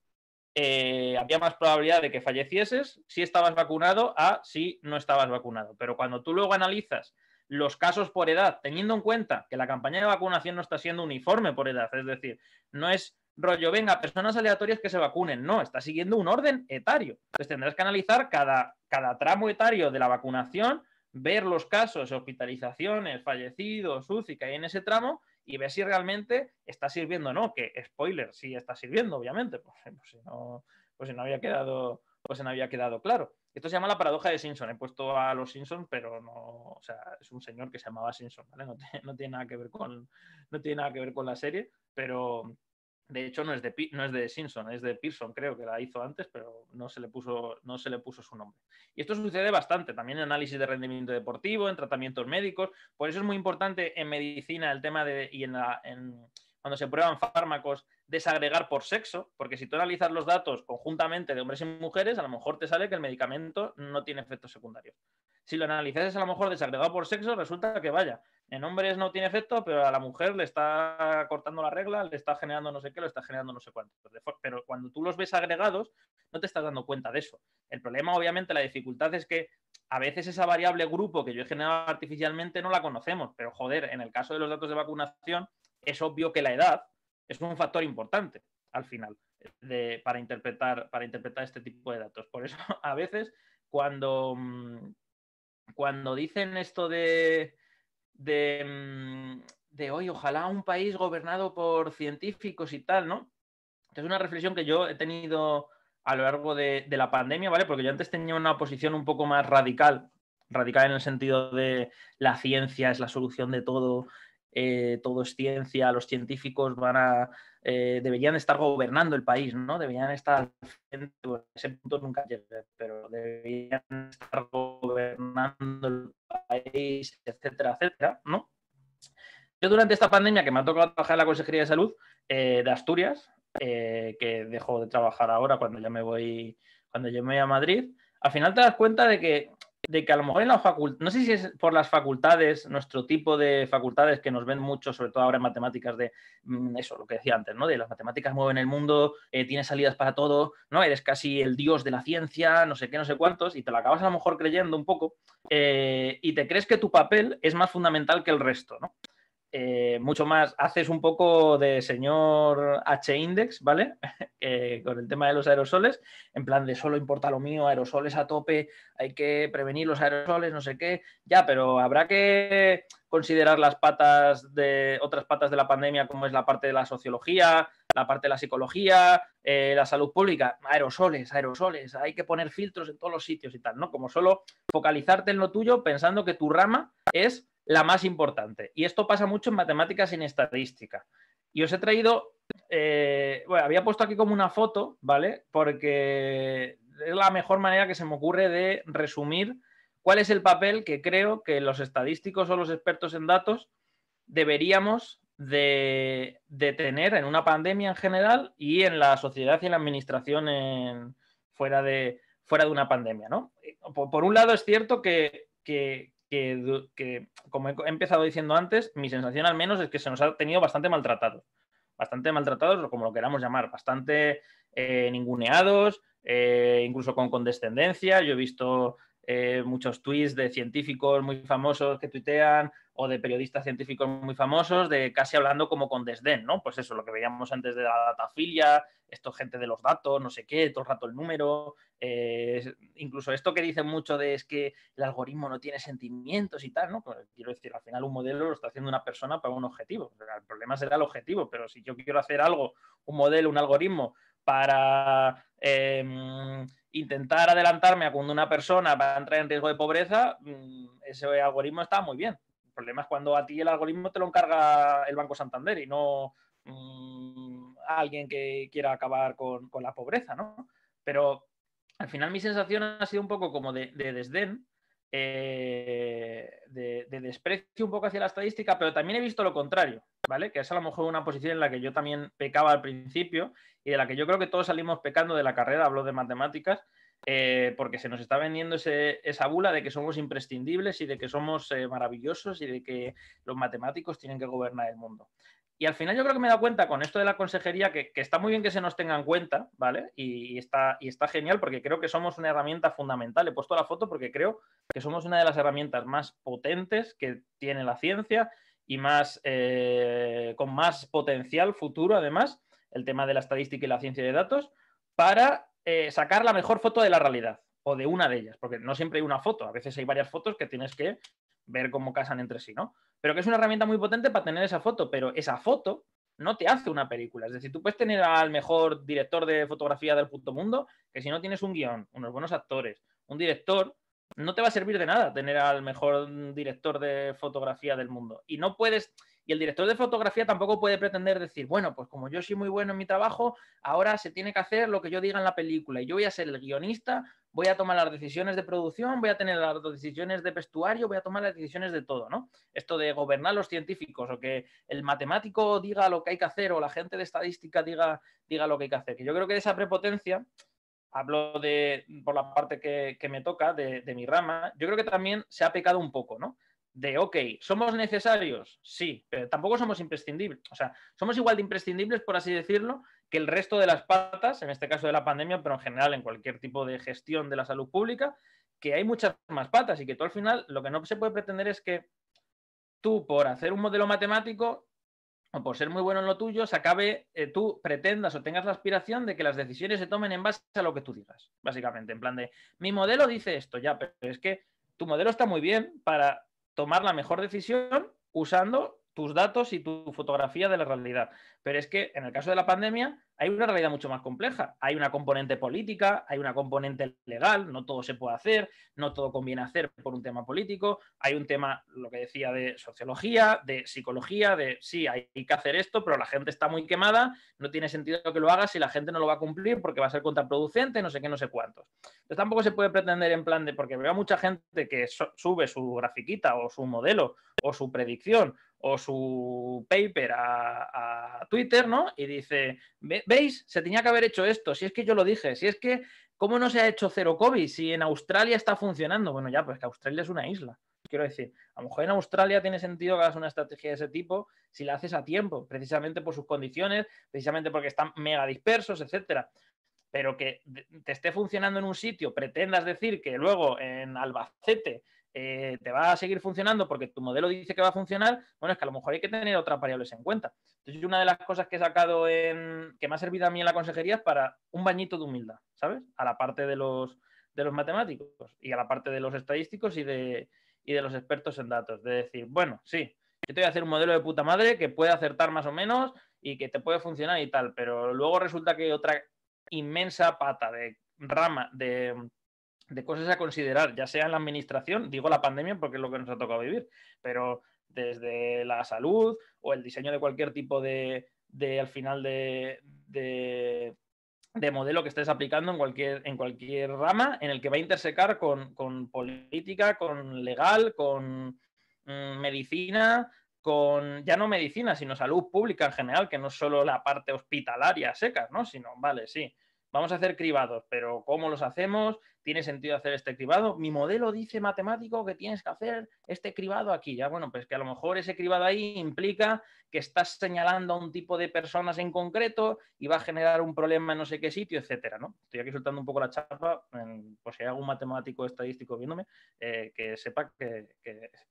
eh, había más probabilidad de que fallecieses si estabas vacunado a si no estabas vacunado. Pero cuando tú luego analizas los casos por edad, teniendo en cuenta que la campaña de vacunación no está siendo uniforme por edad, es decir, no es rollo, venga, personas aleatorias que se vacunen, no, está siguiendo un orden etario. Entonces tendrás que analizar cada, cada tramo etario de la vacunación, ver los casos, hospitalizaciones, fallecidos, UCI que hay en ese tramo y ver si realmente está sirviendo o no, que spoiler, sí está sirviendo, obviamente, pues, si, no, pues si no había quedado, pues había quedado claro. Esto se llama la paradoja de Simpson. He puesto a los Simpsons, pero no, o sea, es un señor que se llamaba Simpson, ¿vale? tiene nada que ver con, no tiene nada que ver con la serie, pero, de hecho, no es de, no es de Simpson, es de Pearson, creo que la hizo antes, pero no se, le puso, no se le puso su nombre. Y esto sucede bastante, también en análisis de rendimiento deportivo, en tratamientos médicos. Por eso es muy importante en medicina el tema de, y en, la, en cuando se prueban fármacos, desagregar por sexo, porque si tú analizas los datos conjuntamente de hombres y mujeres, a lo mejor te sale que el medicamento no tiene efectos secundarios. Si lo analizas a lo mejor desagregado por sexo, resulta que vaya, en hombres no tiene efecto, pero a la mujer le está cortando la regla, le está generando no sé qué, le está generando no sé cuánto. Pero cuando tú los ves agregados, no te estás dando cuenta de eso. El problema, obviamente, la dificultad es que a veces esa variable grupo que yo he generado artificialmente no la conocemos, pero joder, en el caso de los datos de vacunación, es obvio que la edad es un factor importante al final de, para, interpretar, para interpretar este tipo de datos. Por eso a veces cuando, mm, cuando dicen esto de, de, hoy, mm, ojalá un país gobernado por científicos y tal, ¿no? Es una reflexión que yo he tenido a lo largo de, de, la pandemia, ¿vale? Porque yo antes tenía una posición un poco más radical, radical en el sentido de la ciencia es la solución de todo, eh, todo es ciencia, los científicos van a, eh, deberían estar gobernando el país, ¿no? Deberían estar pues, ese punto nunca pero deberían estar gobernando el país, etcétera, etcétera, ¿no? Yo durante esta pandemia que me ha tocado trabajar en la Consejería de Salud eh, de Asturias, que dejo de trabajar ahora cuando ya me voy, cuando yo me voy a Madrid, al final te das cuenta de que de que a lo mejor en la facultad, no sé si es por las facultades, nuestro tipo de facultades que nos ven mucho, sobre todo ahora en matemáticas de mm, eso, lo que decía antes, ¿no? De las matemáticas mueven el mundo, eh, tiene tienes salidas para todo, ¿no? Eres casi el dios de la ciencia, no sé qué, no sé cuántos, y te lo acabas a lo mejor creyendo un poco, eh, y te crees que tu papel es más fundamental que el resto, ¿no? Eh, mucho más, haces un poco de señor H-Index, ¿vale? Eh, con el tema de los aerosoles, en plan de solo importa lo mío, aerosoles a tope, hay que prevenir los aerosoles, no sé qué, ya, pero habrá que considerar las patas de otras patas de la pandemia, como es la parte de la sociología, la parte de la psicología, eh, la salud pública, aerosoles, aerosoles, hay que poner filtros en todos los sitios y tal, ¿no? Como solo focalizarte en lo tuyo pensando que tu rama es la más importante. Y esto pasa mucho en matemáticas y en estadística. Y os he traído, eh, bueno, había puesto aquí como una foto, ¿vale? Porque es la mejor manera que se me ocurre de resumir cuál es el papel que creo que los estadísticos o los expertos en datos deberíamos de, tener en una pandemia en general y en la sociedad y en la administración en, fuera, de, fuera de una pandemia, ¿no? Por, un lado es cierto que, que, que, como he empezado diciendo antes, mi sensación al menos es que se nos ha tenido bastante maltratados. Bastante maltratados, o como lo queramos llamar, bastante eh, ninguneados, eh, incluso con condescendencia. Yo he visto eh, muchos tweets de científicos muy famosos que tuitean, o de periodistas científicos muy famosos, de casi hablando como con desdén, ¿no? Pues eso, lo que veíamos antes de la datafilia, esto gente de los datos, no sé qué, todo el rato el número, eh, incluso esto que dicen mucho de es que el algoritmo no tiene sentimientos y tal, ¿no? Pues, quiero decir, al final un modelo lo está haciendo una persona para un objetivo, el problema será el objetivo, pero si yo quiero hacer algo, un modelo, un algoritmo, para... Em, intentar adelantarme a cuando una persona va a entrar en riesgo de pobreza, mm, ese algoritmo está muy bien. El problema es cuando a ti el algoritmo te lo encarga el Banco Santander y no mm, alguien que quiera acabar con, la pobreza, ¿no? Pero al final mi sensación ha sido un poco como de, desdén, eh, de, de, desprecio un poco hacia la estadística, pero también he visto lo contrario, ¿vale? Que es a lo mejor una posición en la que yo también pecaba al principio y de la que yo creo que todos salimos pecando de la carrera, hablo de matemáticas, eh, porque se nos está vendiendo esa bula de que somos imprescindibles y de que somos eh, maravillosos y de que los matemáticos tienen que gobernar el mundo. Y al final yo creo que me he dado cuenta con esto de la consejería que, está muy bien que se nos tenga en cuenta, ¿vale? Y, está, y está genial porque creo que somos una herramienta fundamental. He puesto la foto porque creo que somos una de las herramientas más potentes que tiene la ciencia y más, eh, con más potencial futuro, además, el tema de la estadística y la ciencia de datos, para eh, sacar la mejor foto de la realidad o de una de ellas, porque no siempre hay una foto, a veces hay varias fotos que tienes que ver cómo casan entre sí, ¿no? Pero que es una herramienta muy potente para tener esa foto, pero esa foto no te hace una película. Es decir, tú puedes tener al mejor director de fotografía del mundo, que si no tienes un guión, unos buenos actores, un director, no te va a servir de nada tener al mejor director de fotografía del mundo. Y no puedes, y el director de fotografía tampoco puede pretender decir, bueno, pues como yo soy muy bueno en mi trabajo, ahora se tiene que hacer lo que yo diga en la película. Y yo voy a ser el guionista, voy a tomar las decisiones de producción, voy a tener las decisiones de vestuario, voy a tomar las decisiones de todo, ¿no? Esto de gobernar los científicos o que el matemático diga lo que hay que hacer o la gente de estadística diga, diga lo que hay que hacer. Que yo creo que esa prepotencia hablo de, por la parte que, me toca, de, mi rama, yo creo que también se ha pecado un poco, ¿no? de, ok, ¿somos necesarios? Sí, pero tampoco somos imprescindibles. O sea, somos igual de imprescindibles, por así decirlo, que el resto de las patas, en este caso de la pandemia, pero en general en cualquier tipo de gestión de la salud pública, que hay muchas más patas y que tú al final lo que no se puede pretender es que tú, por hacer un modelo matemático o por ser muy bueno en lo tuyo, se acabe, eh, tú pretendas o tengas la aspiración de que las decisiones se tomen en base a lo que tú digas, básicamente, en plan de, mi modelo dice esto, ya, pero es que tu modelo está muy bien para tomar la mejor decisión usando tus datos y tu fotografía de la realidad. Pero es que en el caso de la pandemia hay una realidad mucho más compleja. Hay una componente política, hay una componente legal, no todo se puede hacer, no todo conviene hacer por un tema político, hay un tema, lo que decía, de sociología, de psicología, de sí, hay que hacer esto, pero la gente está muy quemada, no tiene sentido que lo haga si la gente no lo va a cumplir porque va a ser contraproducente, no sé qué, no sé cuántos. Entonces tampoco se puede pretender en plan de, porque veo a mucha gente que sube su grafiquita o su modelo o su predicción o su paper a, Twitter, ¿no? Y dice, ¿veis? Se tenía que haber hecho esto, si es que yo lo dije, si es que, ¿cómo no se ha hecho cero COVID? Si en Australia está funcionando. Bueno, ya, pues que Australia es una isla. Quiero decir, a lo mejor en Australia tiene sentido que hagas una estrategia de ese tipo si la haces a tiempo, precisamente por sus condiciones, precisamente porque están mega dispersos, etcétera pero que te esté funcionando en un sitio, pretendas decir que luego en Albacete eh, te va a seguir funcionando porque tu modelo dice que va a funcionar, bueno, es que a lo mejor hay que tener otras variables en cuenta. Entonces, una de las cosas que he sacado en, que me ha servido a mí en la consejería es para un bañito de humildad, ¿sabes? A la parte de los, de los matemáticos y a la parte de los estadísticos y de, y de los expertos en datos. De decir, bueno, sí, yo te voy a hacer un modelo de puta madre que puede acertar más o menos y que te puede funcionar y tal, pero luego resulta que otra inmensa pata de rama de de cosas a considerar, ya sea en la administración, digo la pandemia porque es lo que nos ha tocado vivir, pero desde la salud o el diseño de cualquier tipo de, de al final de, de, modelo que estés aplicando en cualquier, en cualquier rama en el que va a intersecar con, con política, con legal, con mm, medicina, con ya no medicina, sino salud pública en general, que no es solo la parte hospitalaria seca, ¿no? Sino, vale, sí, vamos a hacer cribados, pero ¿cómo los hacemos? ¿Tiene sentido hacer este cribado? Mi modelo dice matemático que tienes que hacer este cribado aquí. Ya, bueno, pues que a lo mejor ese cribado ahí implica que estás señalando a un tipo de personas en concreto y va a generar un problema en no sé qué sitio, etcétera, ¿no? Estoy aquí soltando un poco la chapa, por si hay algún matemático estadístico viéndome, eh, que sepa que,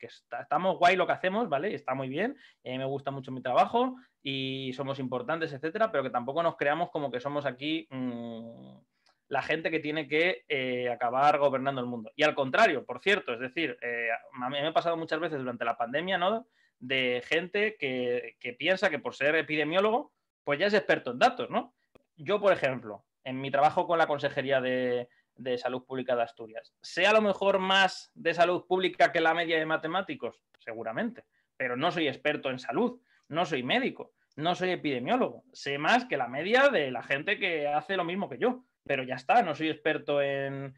estamos guay lo que hacemos, ¿vale? Está muy bien, eh, me gusta mucho mi trabajo y somos importantes, etcétera, pero que tampoco nos creamos como que somos aquí... Mm, la gente que tiene que eh, acabar gobernando el mundo. Y al contrario, por cierto, es decir, eh, a me ha pasado muchas veces durante la pandemia, ¿no? De gente que, piensa que por ser epidemiólogo, pues ya es experto en datos, ¿no? Yo, por ejemplo, en mi trabajo con la Consejería de, de Salud Pública de Asturias, ¿sé a lo mejor más de salud pública que la media de matemáticos? Seguramente, pero no soy experto en salud, no soy médico, no soy epidemiólogo, sé más que la media de la gente que hace lo mismo que yo pero ya está, no soy experto en,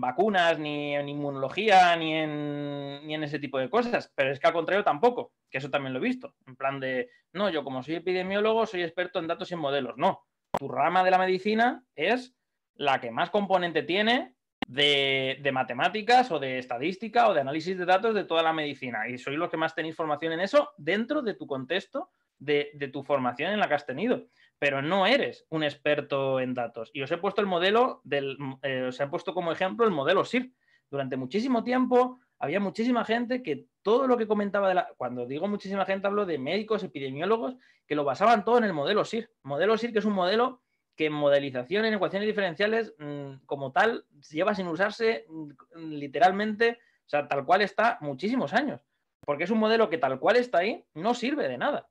vacunas, ni en inmunología, ni en, ese tipo de cosas, pero es que al contrario tampoco, que eso también lo he visto, en plan de, no, yo como soy epidemiólogo soy experto en datos y en modelos, no, tu rama de la medicina es la que más componente tiene de, de, matemáticas o de estadística o de análisis de datos de toda la medicina. Y soy los que más tenéis formación en eso dentro de tu contexto de, tu formación en la que has tenido, pero no eres un experto en datos. Y os he puesto el modelo del, eh, os he puesto como ejemplo el modelo SIR. Durante muchísimo tiempo había muchísima gente que todo lo que comentaba, de la, cuando digo muchísima gente hablo de médicos, epidemiólogos, que lo basaban todo en el modelo SIR. Modelo SIR que es un modelo que en modelización, en ecuaciones diferenciales, mm, como tal, lleva sin usarse mm, literalmente, o sea, tal cual está muchísimos años. Porque es un modelo que tal cual está ahí, no sirve de nada.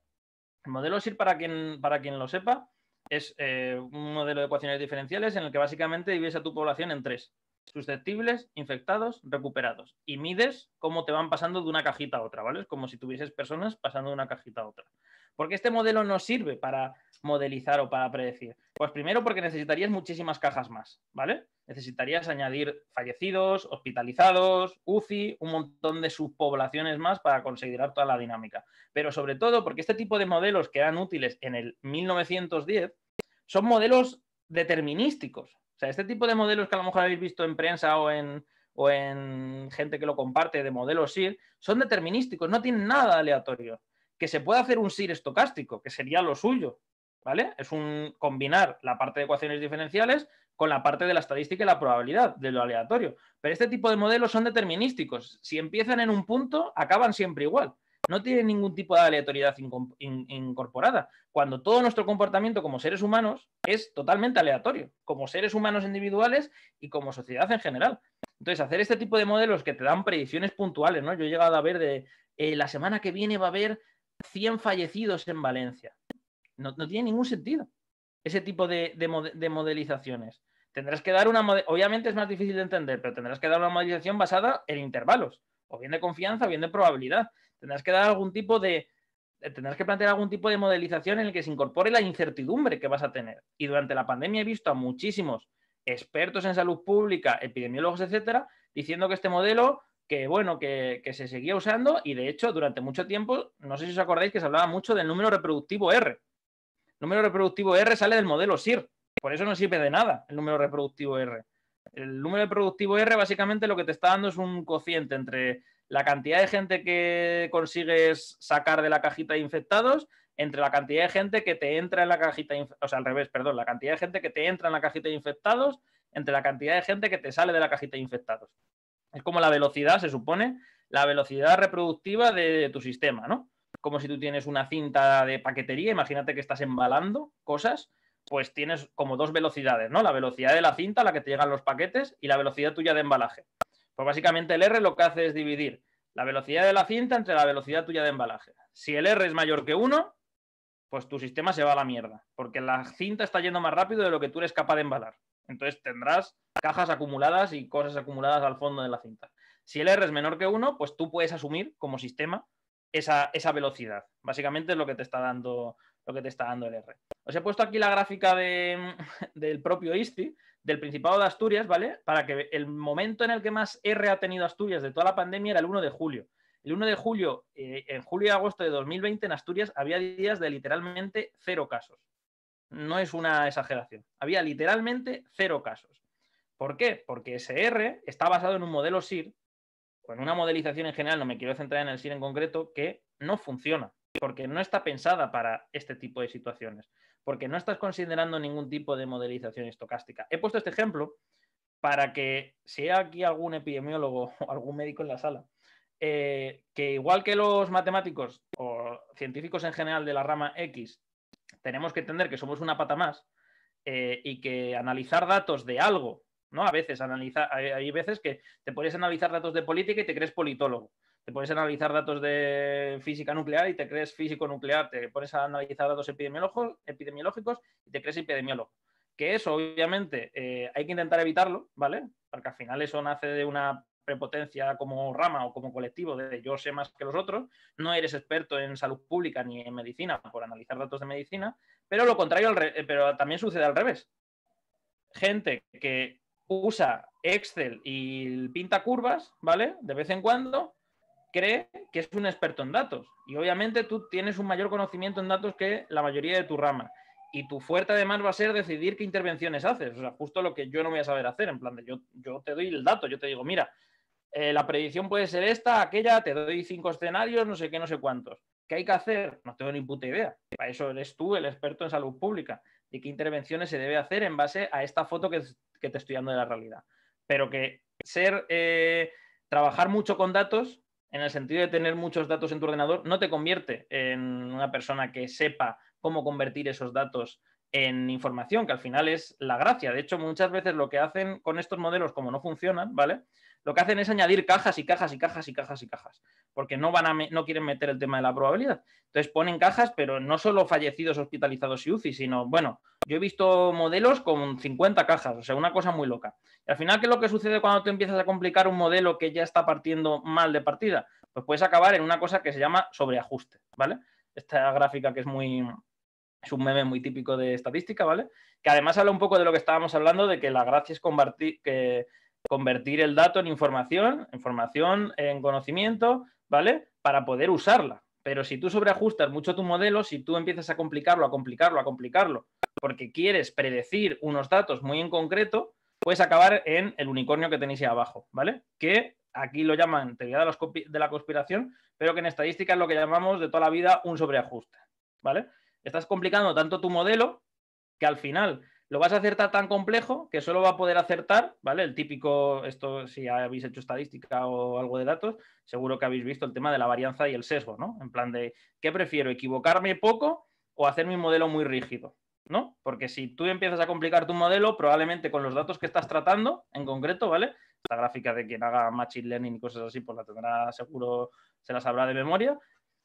El modelo SIR, para quien, para quien lo sepa, es eh, un modelo de ecuaciones diferenciales en el que básicamente divides a tu población en tres. Susceptibles, infectados, recuperados. Y mides cómo te van pasando de una cajita a otra, ¿vale? Es como si tuvieses personas pasando de una cajita a otra. ¿Por qué este modelo no sirve para modelizar o para predecir? Pues primero porque necesitarías muchísimas cajas más, ¿vale? Necesitarías añadir fallecidos, hospitalizados, UCI, un montón de subpoblaciones más para considerar toda la dinámica. Pero sobre todo porque este tipo de modelos que eran útiles en el 1910 son modelos determinísticos. O sea, este tipo de modelos que a lo mejor habéis visto en prensa o en, o en gente que lo comparte de modelos SIR e son determinísticos, no tienen nada aleatorio que se puede hacer un SIR estocástico, que sería lo suyo, ¿vale? Es un combinar la parte de ecuaciones diferenciales con la parte de la estadística y la probabilidad de lo aleatorio. Pero este tipo de modelos son determinísticos. Si empiezan en un punto, acaban siempre igual. No tienen ningún tipo de aleatoriedad incorporada. Cuando todo nuestro comportamiento como seres humanos es totalmente aleatorio, como seres humanos individuales y como sociedad en general. Entonces, hacer este tipo de modelos que te dan predicciones puntuales, ¿no? Yo he llegado a ver de eh, la semana que viene va a haber 100 fallecidos en Valencia. No, tiene ningún sentido ese tipo de, de modelizaciones. Tendrás que dar una, obviamente es más difícil de entender, pero tendrás que dar una modelización basada en intervalos, o bien de confianza o bien de probabilidad. Tendrás que dar algún tipo de, eh, tendrás que plantear algún tipo de modelización en el que se incorpore la incertidumbre que vas a tener. Y durante la pandemia he visto a muchísimos expertos en salud pública, epidemiólogos, etcétera, diciendo que este modelo que bueno, que, se seguía usando y de hecho durante mucho tiempo, no sé si os acordáis que se hablaba mucho del número reproductivo R. El número reproductivo R sale del modelo SIR, por eso no sirve de nada el número reproductivo R. El número reproductivo R básicamente lo que te está dando es un cociente entre la cantidad de gente que consigues sacar de la cajita de infectados entre la cantidad de gente que te entra en la cajita, o sea, al revés, perdón, la cantidad de gente que te entra en la cajita de infectados entre la cantidad de gente que te sale de la cajita de infectados. Es como la velocidad, se supone, la velocidad reproductiva de tu sistema, ¿no? Como si tú tienes una cinta de paquetería, imagínate que estás embalando cosas, pues tienes como dos velocidades, ¿no? La velocidad de la cinta, la que te llegan los paquetes, y la velocidad tuya de embalaje. Pues básicamente el R lo que hace es dividir la velocidad de la cinta entre la velocidad tuya de embalaje. Si el R es mayor que 1, pues tu sistema se va a la mierda, porque la cinta está yendo más rápido de lo que tú eres capaz de embalar. Entonces tendrás cajas acumuladas y cosas acumuladas al fondo de la cinta. Si el R es menor que 1, pues tú puedes asumir como sistema esa, velocidad. Básicamente es lo que te está dando, lo que te está dando el R. Os he puesto aquí la gráfica del propio ISTI, del Principado de Asturias, ¿vale? Para que el momento en el que más R ha tenido Asturias de toda la pandemia era el 1 de julio. El 1 de julio, eh, en julio y agosto de 2020 en Asturias había días de literalmente cero casos no es una exageración. Había literalmente cero casos. ¿Por qué? Porque SR está basado en un modelo SIR, o en una modelización en general, no me quiero centrar en el SIR en concreto, que no funciona, porque no está pensada para este tipo de situaciones, porque no estás considerando ningún tipo de modelización estocástica. He puesto este ejemplo para que si hay aquí algún epidemiólogo o algún médico en la sala, eh, que igual que los matemáticos o científicos en general de la rama X tenemos que entender que somos una pata más eh, y que analizar datos de algo, ¿no? A veces analiza, hay, veces que te puedes analizar datos de política y te crees politólogo. Te puedes analizar datos de física nuclear y te crees físico nuclear. Te pones a analizar datos epidemiológicos y te crees epidemiólogo. Que eso, obviamente, eh, hay que intentar evitarlo, ¿vale? Porque al final eso nace de una prepotencia como rama o como colectivo de yo sé más que los otros, no eres experto en salud pública ni en medicina por analizar datos de medicina, pero lo contrario, eh, pero también sucede al revés. Gente que usa Excel y pinta curvas, ¿vale? De vez en cuando, cree que es un experto en datos. Y obviamente tú tienes un mayor conocimiento en datos que la mayoría de tu rama. Y tu fuerte además va a ser decidir qué intervenciones haces. O sea, justo lo que yo no voy a saber hacer, en plan de yo, yo te doy el dato, yo te digo, mira, eh, la predicción puede ser esta, aquella, te doy cinco escenarios, no sé qué, no sé cuántos. ¿Qué hay que hacer? No tengo ni puta idea. Para eso eres tú el experto en salud pública. ...y qué intervenciones se debe hacer en base a esta foto que, que te estoy dando de la realidad. Pero que ser, eh, trabajar mucho con datos, en el sentido de tener muchos datos en tu ordenador, no te convierte en una persona que sepa cómo convertir esos datos en información, que al final es la gracia. De hecho, muchas veces lo que hacen con estos modelos, como no funcionan, ¿vale? lo que hacen es añadir cajas y cajas y cajas y cajas y cajas, porque no, van a no quieren meter el tema de la probabilidad. Entonces ponen cajas, pero no solo fallecidos, hospitalizados y UCI, sino, bueno, yo he visto modelos con 50 cajas, o sea, una cosa muy loca. Y al final, ¿qué es lo que sucede cuando tú empiezas a complicar un modelo que ya está partiendo mal de partida? Pues puedes acabar en una cosa que se llama sobreajuste, ¿vale? Esta gráfica que es muy, es un meme muy típico de estadística, ¿vale? Que además habla un poco de lo que estábamos hablando, de que la gracia es compartir, que convertir el dato en información, información en conocimiento, ¿vale? Para poder usarla. Pero si tú sobreajustas mucho tu modelo, si tú empiezas a complicarlo, a complicarlo, a complicarlo, porque quieres predecir unos datos muy en concreto, puedes acabar en el unicornio que tenéis ahí abajo, ¿vale? Que aquí lo llaman teoría de la conspiración, pero que en estadística es lo que llamamos de toda la vida un sobreajuste, ¿vale? Estás complicando tanto tu modelo que al final lo vas a acertar tan complejo que solo va a poder acertar, ¿vale? El típico, esto si habéis hecho estadística o algo de datos, seguro que habéis visto el tema de la varianza y el sesgo, ¿no? En plan de, ¿qué prefiero? ¿Equivocarme poco o hacer mi modelo muy rígido? ¿No? Porque si tú empiezas a complicar tu modelo, probablemente con los datos que estás tratando, en concreto, ¿vale? Esta gráfica de quien haga machine learning y cosas así, pues la tendrá seguro, se las sabrá de memoria,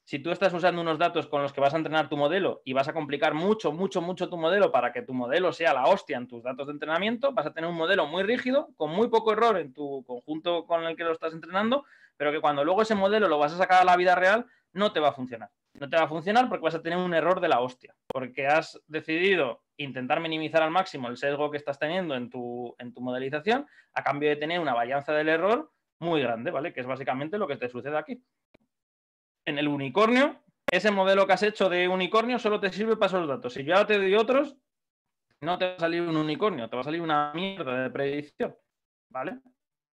si tú estás usando unos datos con los que vas a entrenar tu modelo y vas a complicar mucho, mucho, mucho tu modelo para que tu modelo sea la hostia en tus datos de entrenamiento, vas a tener un modelo muy rígido, con muy poco error en tu conjunto con el que lo estás entrenando, pero que cuando luego ese modelo lo vas a sacar a la vida real, no te va a funcionar. No te va a funcionar porque vas a tener un error de la hostia, porque has decidido intentar minimizar al máximo el sesgo que estás teniendo en tu, en tu modelización a cambio de tener una varianza del error muy grande, ¿vale? Que es básicamente lo que te sucede aquí en el unicornio, ese modelo que has hecho de unicornio solo te sirve para esos datos. Si yo te doy otros, no te va a salir un unicornio, te va a salir una mierda de predicción. ¿Vale?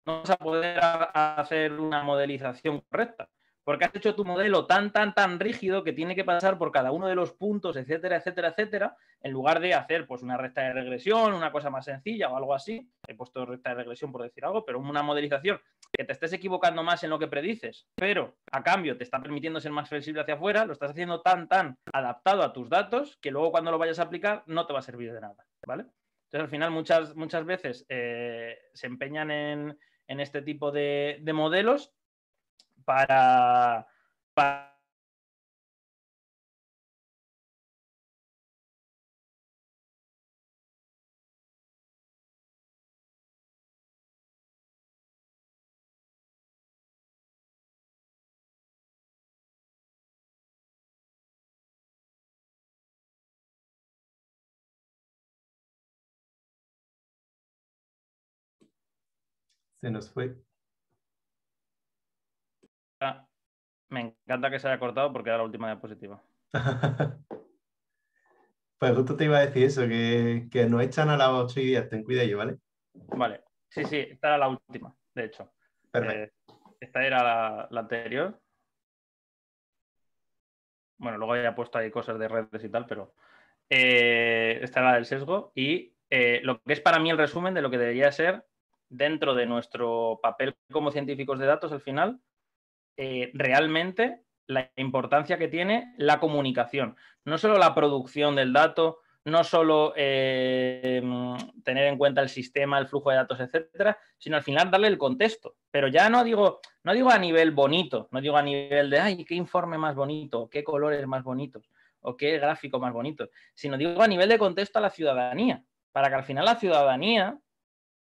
No vas a poder hacer una modelización correcta porque has hecho tu modelo tan, tan, tan rígido que tiene que pasar por cada uno de los puntos, etcétera, etcétera, etcétera, en lugar de hacer pues una recta de regresión, una cosa más sencilla o algo así. He puesto recta de regresión por decir algo, pero una modelización que te estés equivocando más en lo que predices, pero a cambio te está permitiendo ser más flexible hacia afuera, lo estás haciendo tan, tan adaptado a tus datos que luego cuando lo vayas a aplicar no te va a servir de nada, ¿vale? Entonces al final muchas, muchas veces eh, se empeñan en, en este tipo de, de modelos para, Se nos fue. Me encanta que se haya cortado porque era la última diapositiva. pues justo te iba a decir eso, que, que echan a las 8 y 10, ten cuidado, ¿vale? Vale, sí, sí, esta era la última, de hecho. Eh, esta era la, anterior. Bueno, luego había puesto ahí cosas de redes y tal, pero eh, esta era la del sesgo. Y eh, lo que es para mí el resumen de lo que debería ser dentro de nuestro papel como científicos de datos al final, eh, realmente la importancia que tiene la comunicación, no solo la producción del dato, no solo eh, tener en cuenta el sistema, el flujo de datos, etcétera, sino al final darle el contexto. Pero ya no digo, no digo a nivel bonito, no digo a nivel de ay, qué informe más bonito, qué colores más bonitos, o qué gráfico más bonito, sino digo a nivel de contexto a la ciudadanía, para que al final la ciudadanía,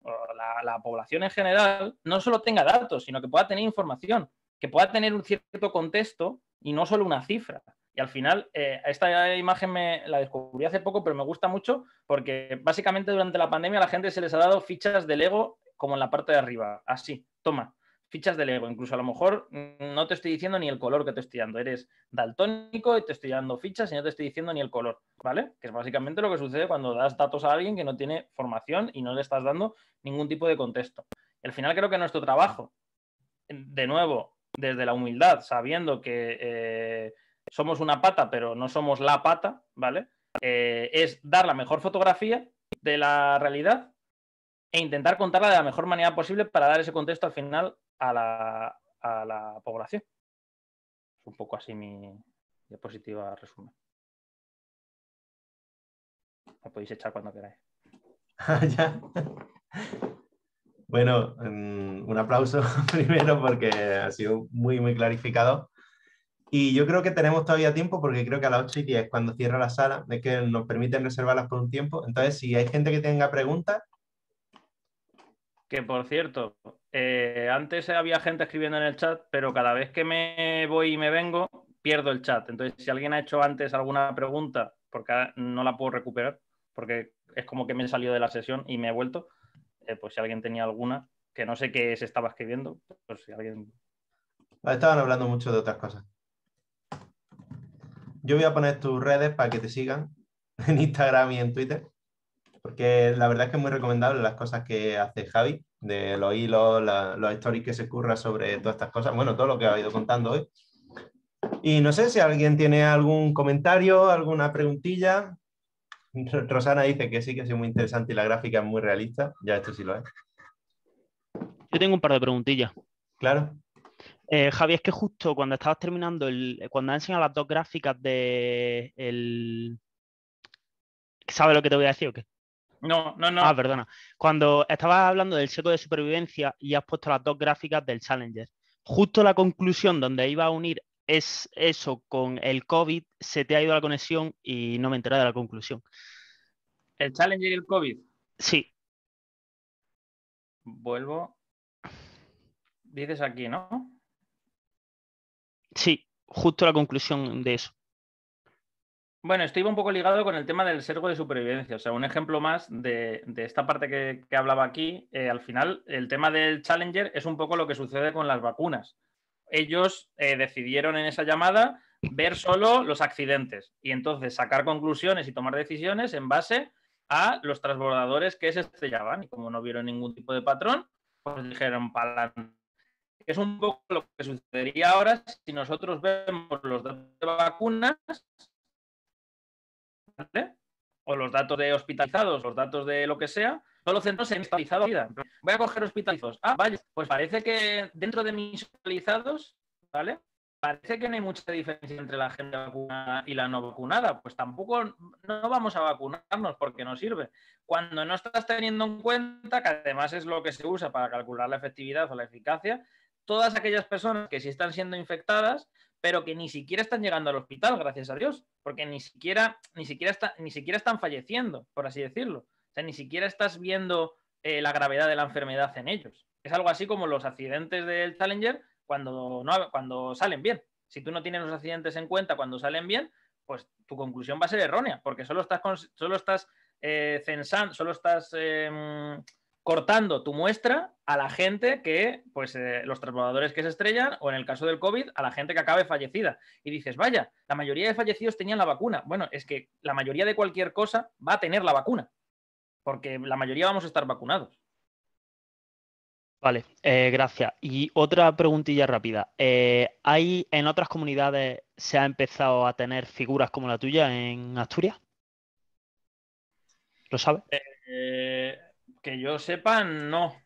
o la, la población en general, no solo tenga datos, sino que pueda tener información que pueda tener un cierto contexto y no solo una cifra. Y al final, eh, esta imagen me la descubrí hace poco, pero me gusta mucho porque básicamente durante la pandemia a la gente se les ha dado fichas de Lego como en la parte de arriba, así, toma, fichas de Lego. Incluso a lo mejor mm, no te estoy diciendo ni el color que te estoy dando. Eres daltónico y te estoy dando fichas y no te estoy diciendo ni el color, ¿vale? Que es básicamente lo que sucede cuando das datos a alguien que no tiene formación y no le estás dando ningún tipo de contexto. Y al final creo que nuestro trabajo, de nuevo, desde la humildad, sabiendo que eh, somos una pata, pero no somos la pata, ¿vale? Eh, es dar la mejor fotografía de la realidad e intentar contarla de la mejor manera posible para dar ese contexto al final a la, población. Es un poco así mi diapositiva resumen. La podéis echar cuando queráis. ya. Bueno, em, un aplauso primero porque ha sido muy, muy clarificado. Y yo creo que tenemos todavía tiempo porque creo que a las 8 y 10 cuando cierra la sala es que nos permiten reservarlas por un tiempo. Entonces, si hay gente que tenga preguntas... Que por cierto, eh, antes había gente escribiendo en el chat, pero cada vez que me voy y me vengo, pierdo el chat. Entonces, si alguien ha hecho antes alguna pregunta, porque no la puedo recuperar, porque es como que me he salido de la sesión y me he vuelto, eh, pues si alguien tenía alguna, que no sé qué se estaba escribiendo, pues si alguien... Estaban hablando mucho de otras cosas. Yo voy a poner tus redes para que te sigan en Instagram y en Twitter, porque la verdad es que es muy recomendable las cosas que hace Javi, de los hilos, los stories que se curra sobre todas estas cosas, bueno, todo lo que ha ido contando hoy. Y no sé si alguien tiene algún comentario, alguna preguntilla, Rosana dice que sí, que es muy interesante y la gráfica es muy realista. Ya, esto sí lo es. Yo tengo un par de preguntillas. Claro. Javier eh, Javi, es que justo cuando estabas terminando, el, cuando has enseñado las dos gráficas de el... ¿Sabes lo que te voy a decir o qué? No, no, no. Ah, perdona. Cuando estabas hablando del seco de supervivencia y has puesto las dos gráficas del Challenger, justo la conclusión donde iba a unir es eso, con el COVID se te ha ido la conexión y no me he enterado de la conclusión. ¿El Challenger y el COVID? Sí. Vuelvo. Dices aquí, ¿no? Sí, justo la conclusión de eso. Bueno, esto iba un poco ligado con el tema del sergo de supervivencia. O sea, un ejemplo más de, esta parte que, hablaba aquí. Eh, al final, el tema del Challenger es un poco lo que sucede con las vacunas ellos eh, decidieron en esa llamada ver solo los accidentes y entonces sacar conclusiones y tomar decisiones en base a los transbordadores que se estrellaban. Y como no vieron ningún tipo de patrón, pues dijeron Es un poco lo que sucedería ahora si nosotros vemos los datos de vacunas o los datos de hospitalizados, los datos de lo que sea, Solo centros vida Voy a coger hospitalizados. Ah, vaya, pues parece que dentro de mis hospitalizados, ¿vale? Parece que no hay mucha diferencia entre la gente vacunada y la no vacunada. Pues tampoco no vamos a vacunarnos porque no sirve. Cuando no estás teniendo en cuenta, que además es lo que se usa para calcular la efectividad o la eficacia, todas aquellas personas que sí están siendo infectadas, pero que ni siquiera están llegando al hospital, gracias a Dios, porque ni siquiera, ni siquiera, ni siquiera están falleciendo, por así decirlo sea, ni siquiera estás viendo eh, la gravedad de la enfermedad en ellos. Es algo así como los accidentes del Challenger cuando, cuando salen bien. Si tú no tienes los accidentes en cuenta cuando salen bien, pues tu conclusión va a ser errónea, porque solo estás, solo estás eh, censando, solo estás em, cortando tu muestra a la gente que, pues, eh, los transbordadores que se estrellan, o en el caso del COVID, a la gente que acabe fallecida. Y dices, vaya, la mayoría de fallecidos tenían la vacuna. Bueno, es que la mayoría de cualquier cosa va a tener la vacuna porque la mayoría vamos a estar vacunados. Vale, eh, gracias. Y otra preguntilla rápida. Eh, ¿Hay en otras comunidades se ha empezado a tener figuras como la tuya en Asturias? ¿Lo sabes? Eh, que yo sepa, no.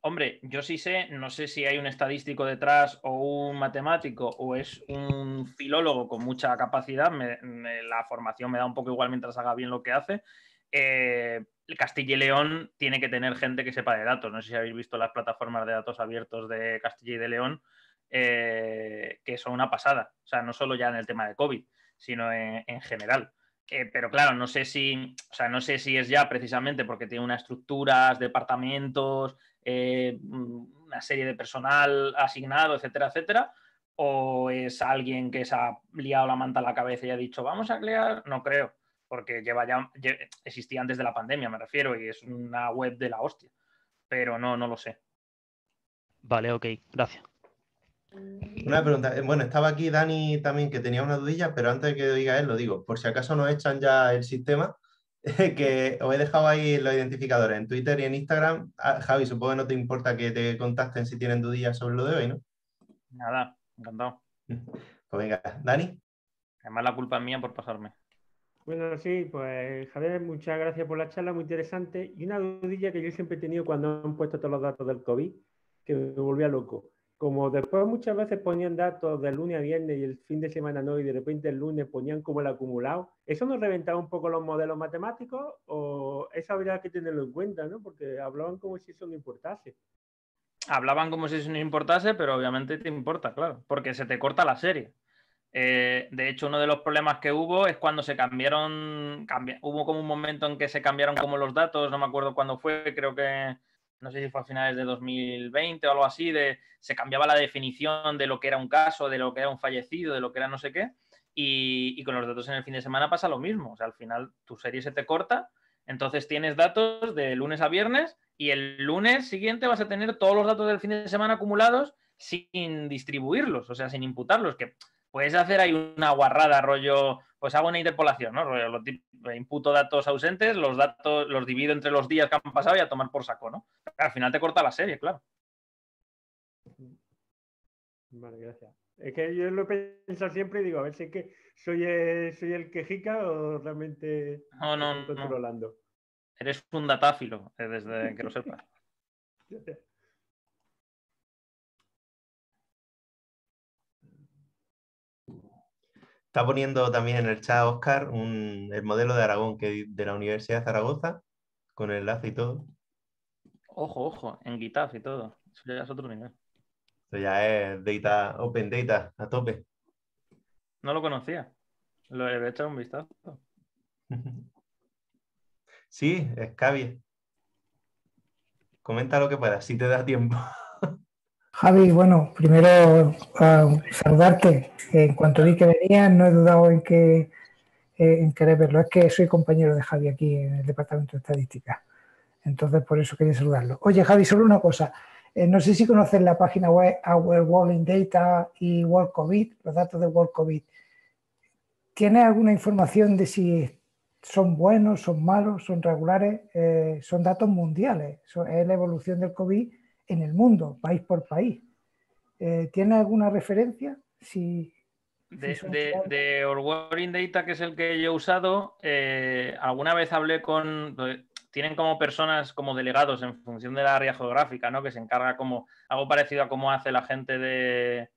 hombre, yo sí sé, no sé si hay un estadístico detrás o un matemático o es un filólogo con mucha capacidad. la formación me da un poco igual mientras haga bien lo que hace. Eh, Castilla y León tiene que tener gente que sepa de datos. No sé si habéis visto las plataformas de datos abiertos de Castilla y de León, eh, que son una pasada. O sea, no solo ya en el tema de COVID, sino en, general. Eh, pero claro, no sé si, sea, no sé si es ya precisamente porque tiene unas estructuras, departamentos, una serie de personal asignado, etcétera, etcétera, o es alguien que se ha liado la manta a la cabeza y ha dicho vamos a crear, no creo porque lleva ya, existía antes de la pandemia, me refiero, y es una web de la hostia. Pero no, no lo sé. Vale, ok, gracias. Una pregunta. Eh, bueno, estaba aquí Dani también que tenía una dudilla, pero antes de que diga él, lo digo. Por si acaso nos echan ya el sistema, que os he dejado ahí los identificadores en Twitter y en Instagram. Ah, Javi, supongo que no te importa que te contacten si tienen dudillas sobre lo de hoy, ¿no? Nada, encantado. Pues venga, Dani. Además, la culpa es mía por pasarme. Bueno, sí, pues Javier, muchas gracias por la charla, muy interesante. Y una dudilla que yo siempre he tenido cuando han puesto todos los datos del COVID, que me volvía loco. Como después muchas veces ponían datos de lunes a viernes y el fin de semana no, y de repente el lunes ponían como el acumulado, ¿eso nos reventaba un poco los modelos matemáticos o eso habría que tenerlo en cuenta, ¿no? Porque hablaban como si eso no importase. Hablaban como si eso no importase, pero obviamente te importa, claro, porque se te corta la serie. Eh, de hecho, uno de los problemas que hubo es cuando se cambiaron, hubo como un momento en que se cambiaron como los datos, no me acuerdo cuándo fue, creo que no sé si fue a finales de 2020 o algo así, se cambiaba la definición de lo que era un caso, de lo que era un fallecido, de lo que era no sé qué, y, y con los datos en el fin de semana pasa lo mismo, o sea, al final tu serie se te corta, entonces tienes datos de lunes a viernes y el lunes siguiente vas a tener todos los datos del fin de semana acumulados sin distribuirlos, o sea, sin imputarlos, que puedes hacer ahí una guarrada, rollo, pues hago una interpolación, ¿no? Rollo, imputo datos ausentes, los datos los divido entre los días que han pasado y a tomar por saco, ¿no? al final te corta la serie, claro. Vale, gracias. Es que yo lo he pensado siempre y digo, a ver si es que soy el, soy el quejica o realmente no, no, no. Eres un datáfilo, eh, desde que lo sepas. Está poniendo también en el chat Oscar el modelo de Aragón que, de la Universidad de Zaragoza, con el enlace y todo. Ojo, ojo, en GitHub y todo. Eso ya es otro nivel. Eso ya es open data, a tope. No lo conocía. Lo he echado un vistazo. sí, es Cavi. Comenta lo que puedas, si te da tiempo. Javi, bueno, primero ah, saludarte. En cuanto vi que venías, no he dudado en que eh, en querer verlo. Es que soy compañero de Javi aquí en el Departamento de Estadística. Entonces, por eso quería saludarlo. Oye, Javi, solo una cosa. Eh, no sé si conoces la página web Our World in Data y World COVID, los datos de World COVID. ¿Tienes alguna información de si son buenos, son malos, son regulares? Eh, son datos mundiales. es la evolución del COVID en el mundo, país por país. Eh, ¿Tiene alguna referencia? Si, de, si Data, que es el que yo he usado, eh, alguna vez hablé con... Pues, tienen como personas, como delegados en función de la área geográfica, ¿no? Que se encarga como algo parecido a cómo hace la gente de,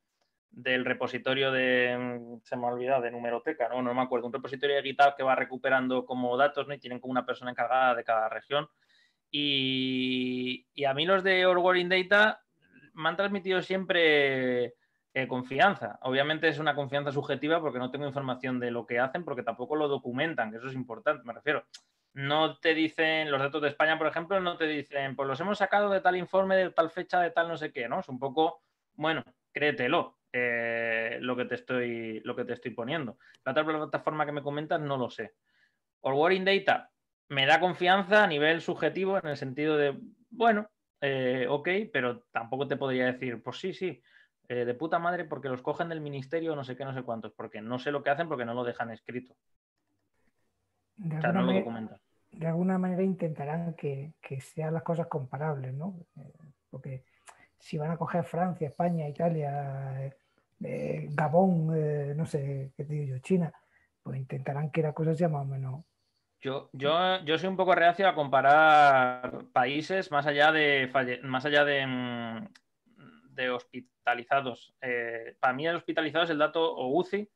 del repositorio de, mm, se me ha olvidado, de numeroteca, ¿no? No me acuerdo, un repositorio de GitHub que va recuperando como datos, ¿no? Y tienen como una persona encargada de cada región. Y, a mí los de Orwell Data me han transmitido siempre eh, confianza. Obviamente es una confianza subjetiva porque no tengo información de lo que hacen, porque tampoco lo documentan, que eso es importante, me refiero. No te dicen, los datos de España, por ejemplo, no te dicen, pues los hemos sacado de tal informe, de tal fecha, de tal no sé qué, ¿no? Es un poco, bueno, créetelo, eh, lo, que te estoy, lo que te estoy poniendo. La otra plataforma que me comentas no lo sé. Or Data, me da confianza a nivel subjetivo en el sentido de, bueno, eh, ok, pero tampoco te podría decir, pues sí, sí, eh, de puta madre, porque los cogen del ministerio, no sé qué, no sé cuántos, porque no sé lo que hacen porque no lo dejan escrito. De alguna manera intentarán que, sean las cosas comparables, ¿no? Eh, porque si van a coger Francia, España, Italia, Gabón, no sé, qué te digo yo, China, pues intentarán que las cosas sean más o menos yo, yo, soy un poco reacio a comparar países más allá de, más allá de, mm, hospitalizados. Eh, para mí el hospitalizado es el dato, o UCI,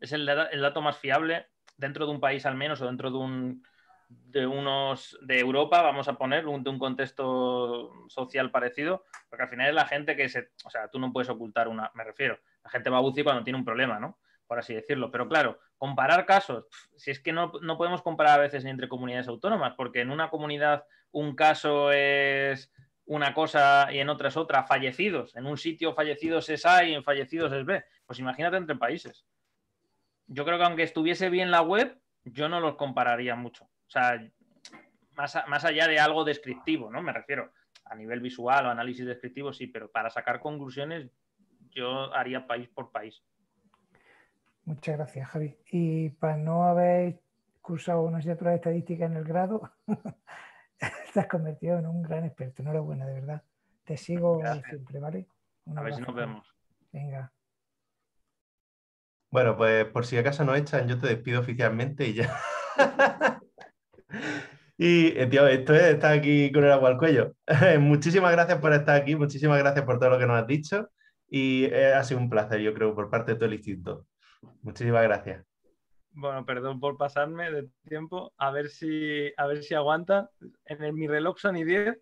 es el, dato más fiable dentro de un país al menos, o dentro de un de unos de Europa, vamos a poner, de un contexto social parecido, porque al final es la gente que se, o sea, tú no puedes ocultar una, me refiero, la gente va a UCI cuando tiene un problema, ¿no? Por así decirlo, pero claro, comparar casos, si es que no, podemos comparar a veces ni entre comunidades autónomas, porque en una comunidad un caso es una cosa y en otra es otra, fallecidos, en un sitio fallecidos es A y en fallecidos es B, pues imagínate entre países. Yo creo que aunque estuviese bien la web, yo no los compararía mucho, o sea, más, más allá de algo descriptivo, ¿no? Me refiero a nivel visual o análisis descriptivo, sí, pero para sacar conclusiones yo haría país por país. Muchas gracias, Javi. Y para no haber cursado una asignatura de estadística en el grado, te has convertido en un gran experto. Enhorabuena, de verdad. Te sigo siempre, ¿vale? Una a ver nos vemos. Venga. Bueno, pues por si acaso no echan, yo te despido oficialmente y ya. y, eh, tío, esto es estar aquí con el agua al cuello. muchísimas gracias por estar aquí, muchísimas gracias por todo lo que nos has dicho y eh, ha sido un placer, yo creo, por parte de todo el instituto. Muchísimas gracias. Bueno, perdón por pasarme de tiempo. A ver si, a ver si aguanta. En mi reloj son y 10.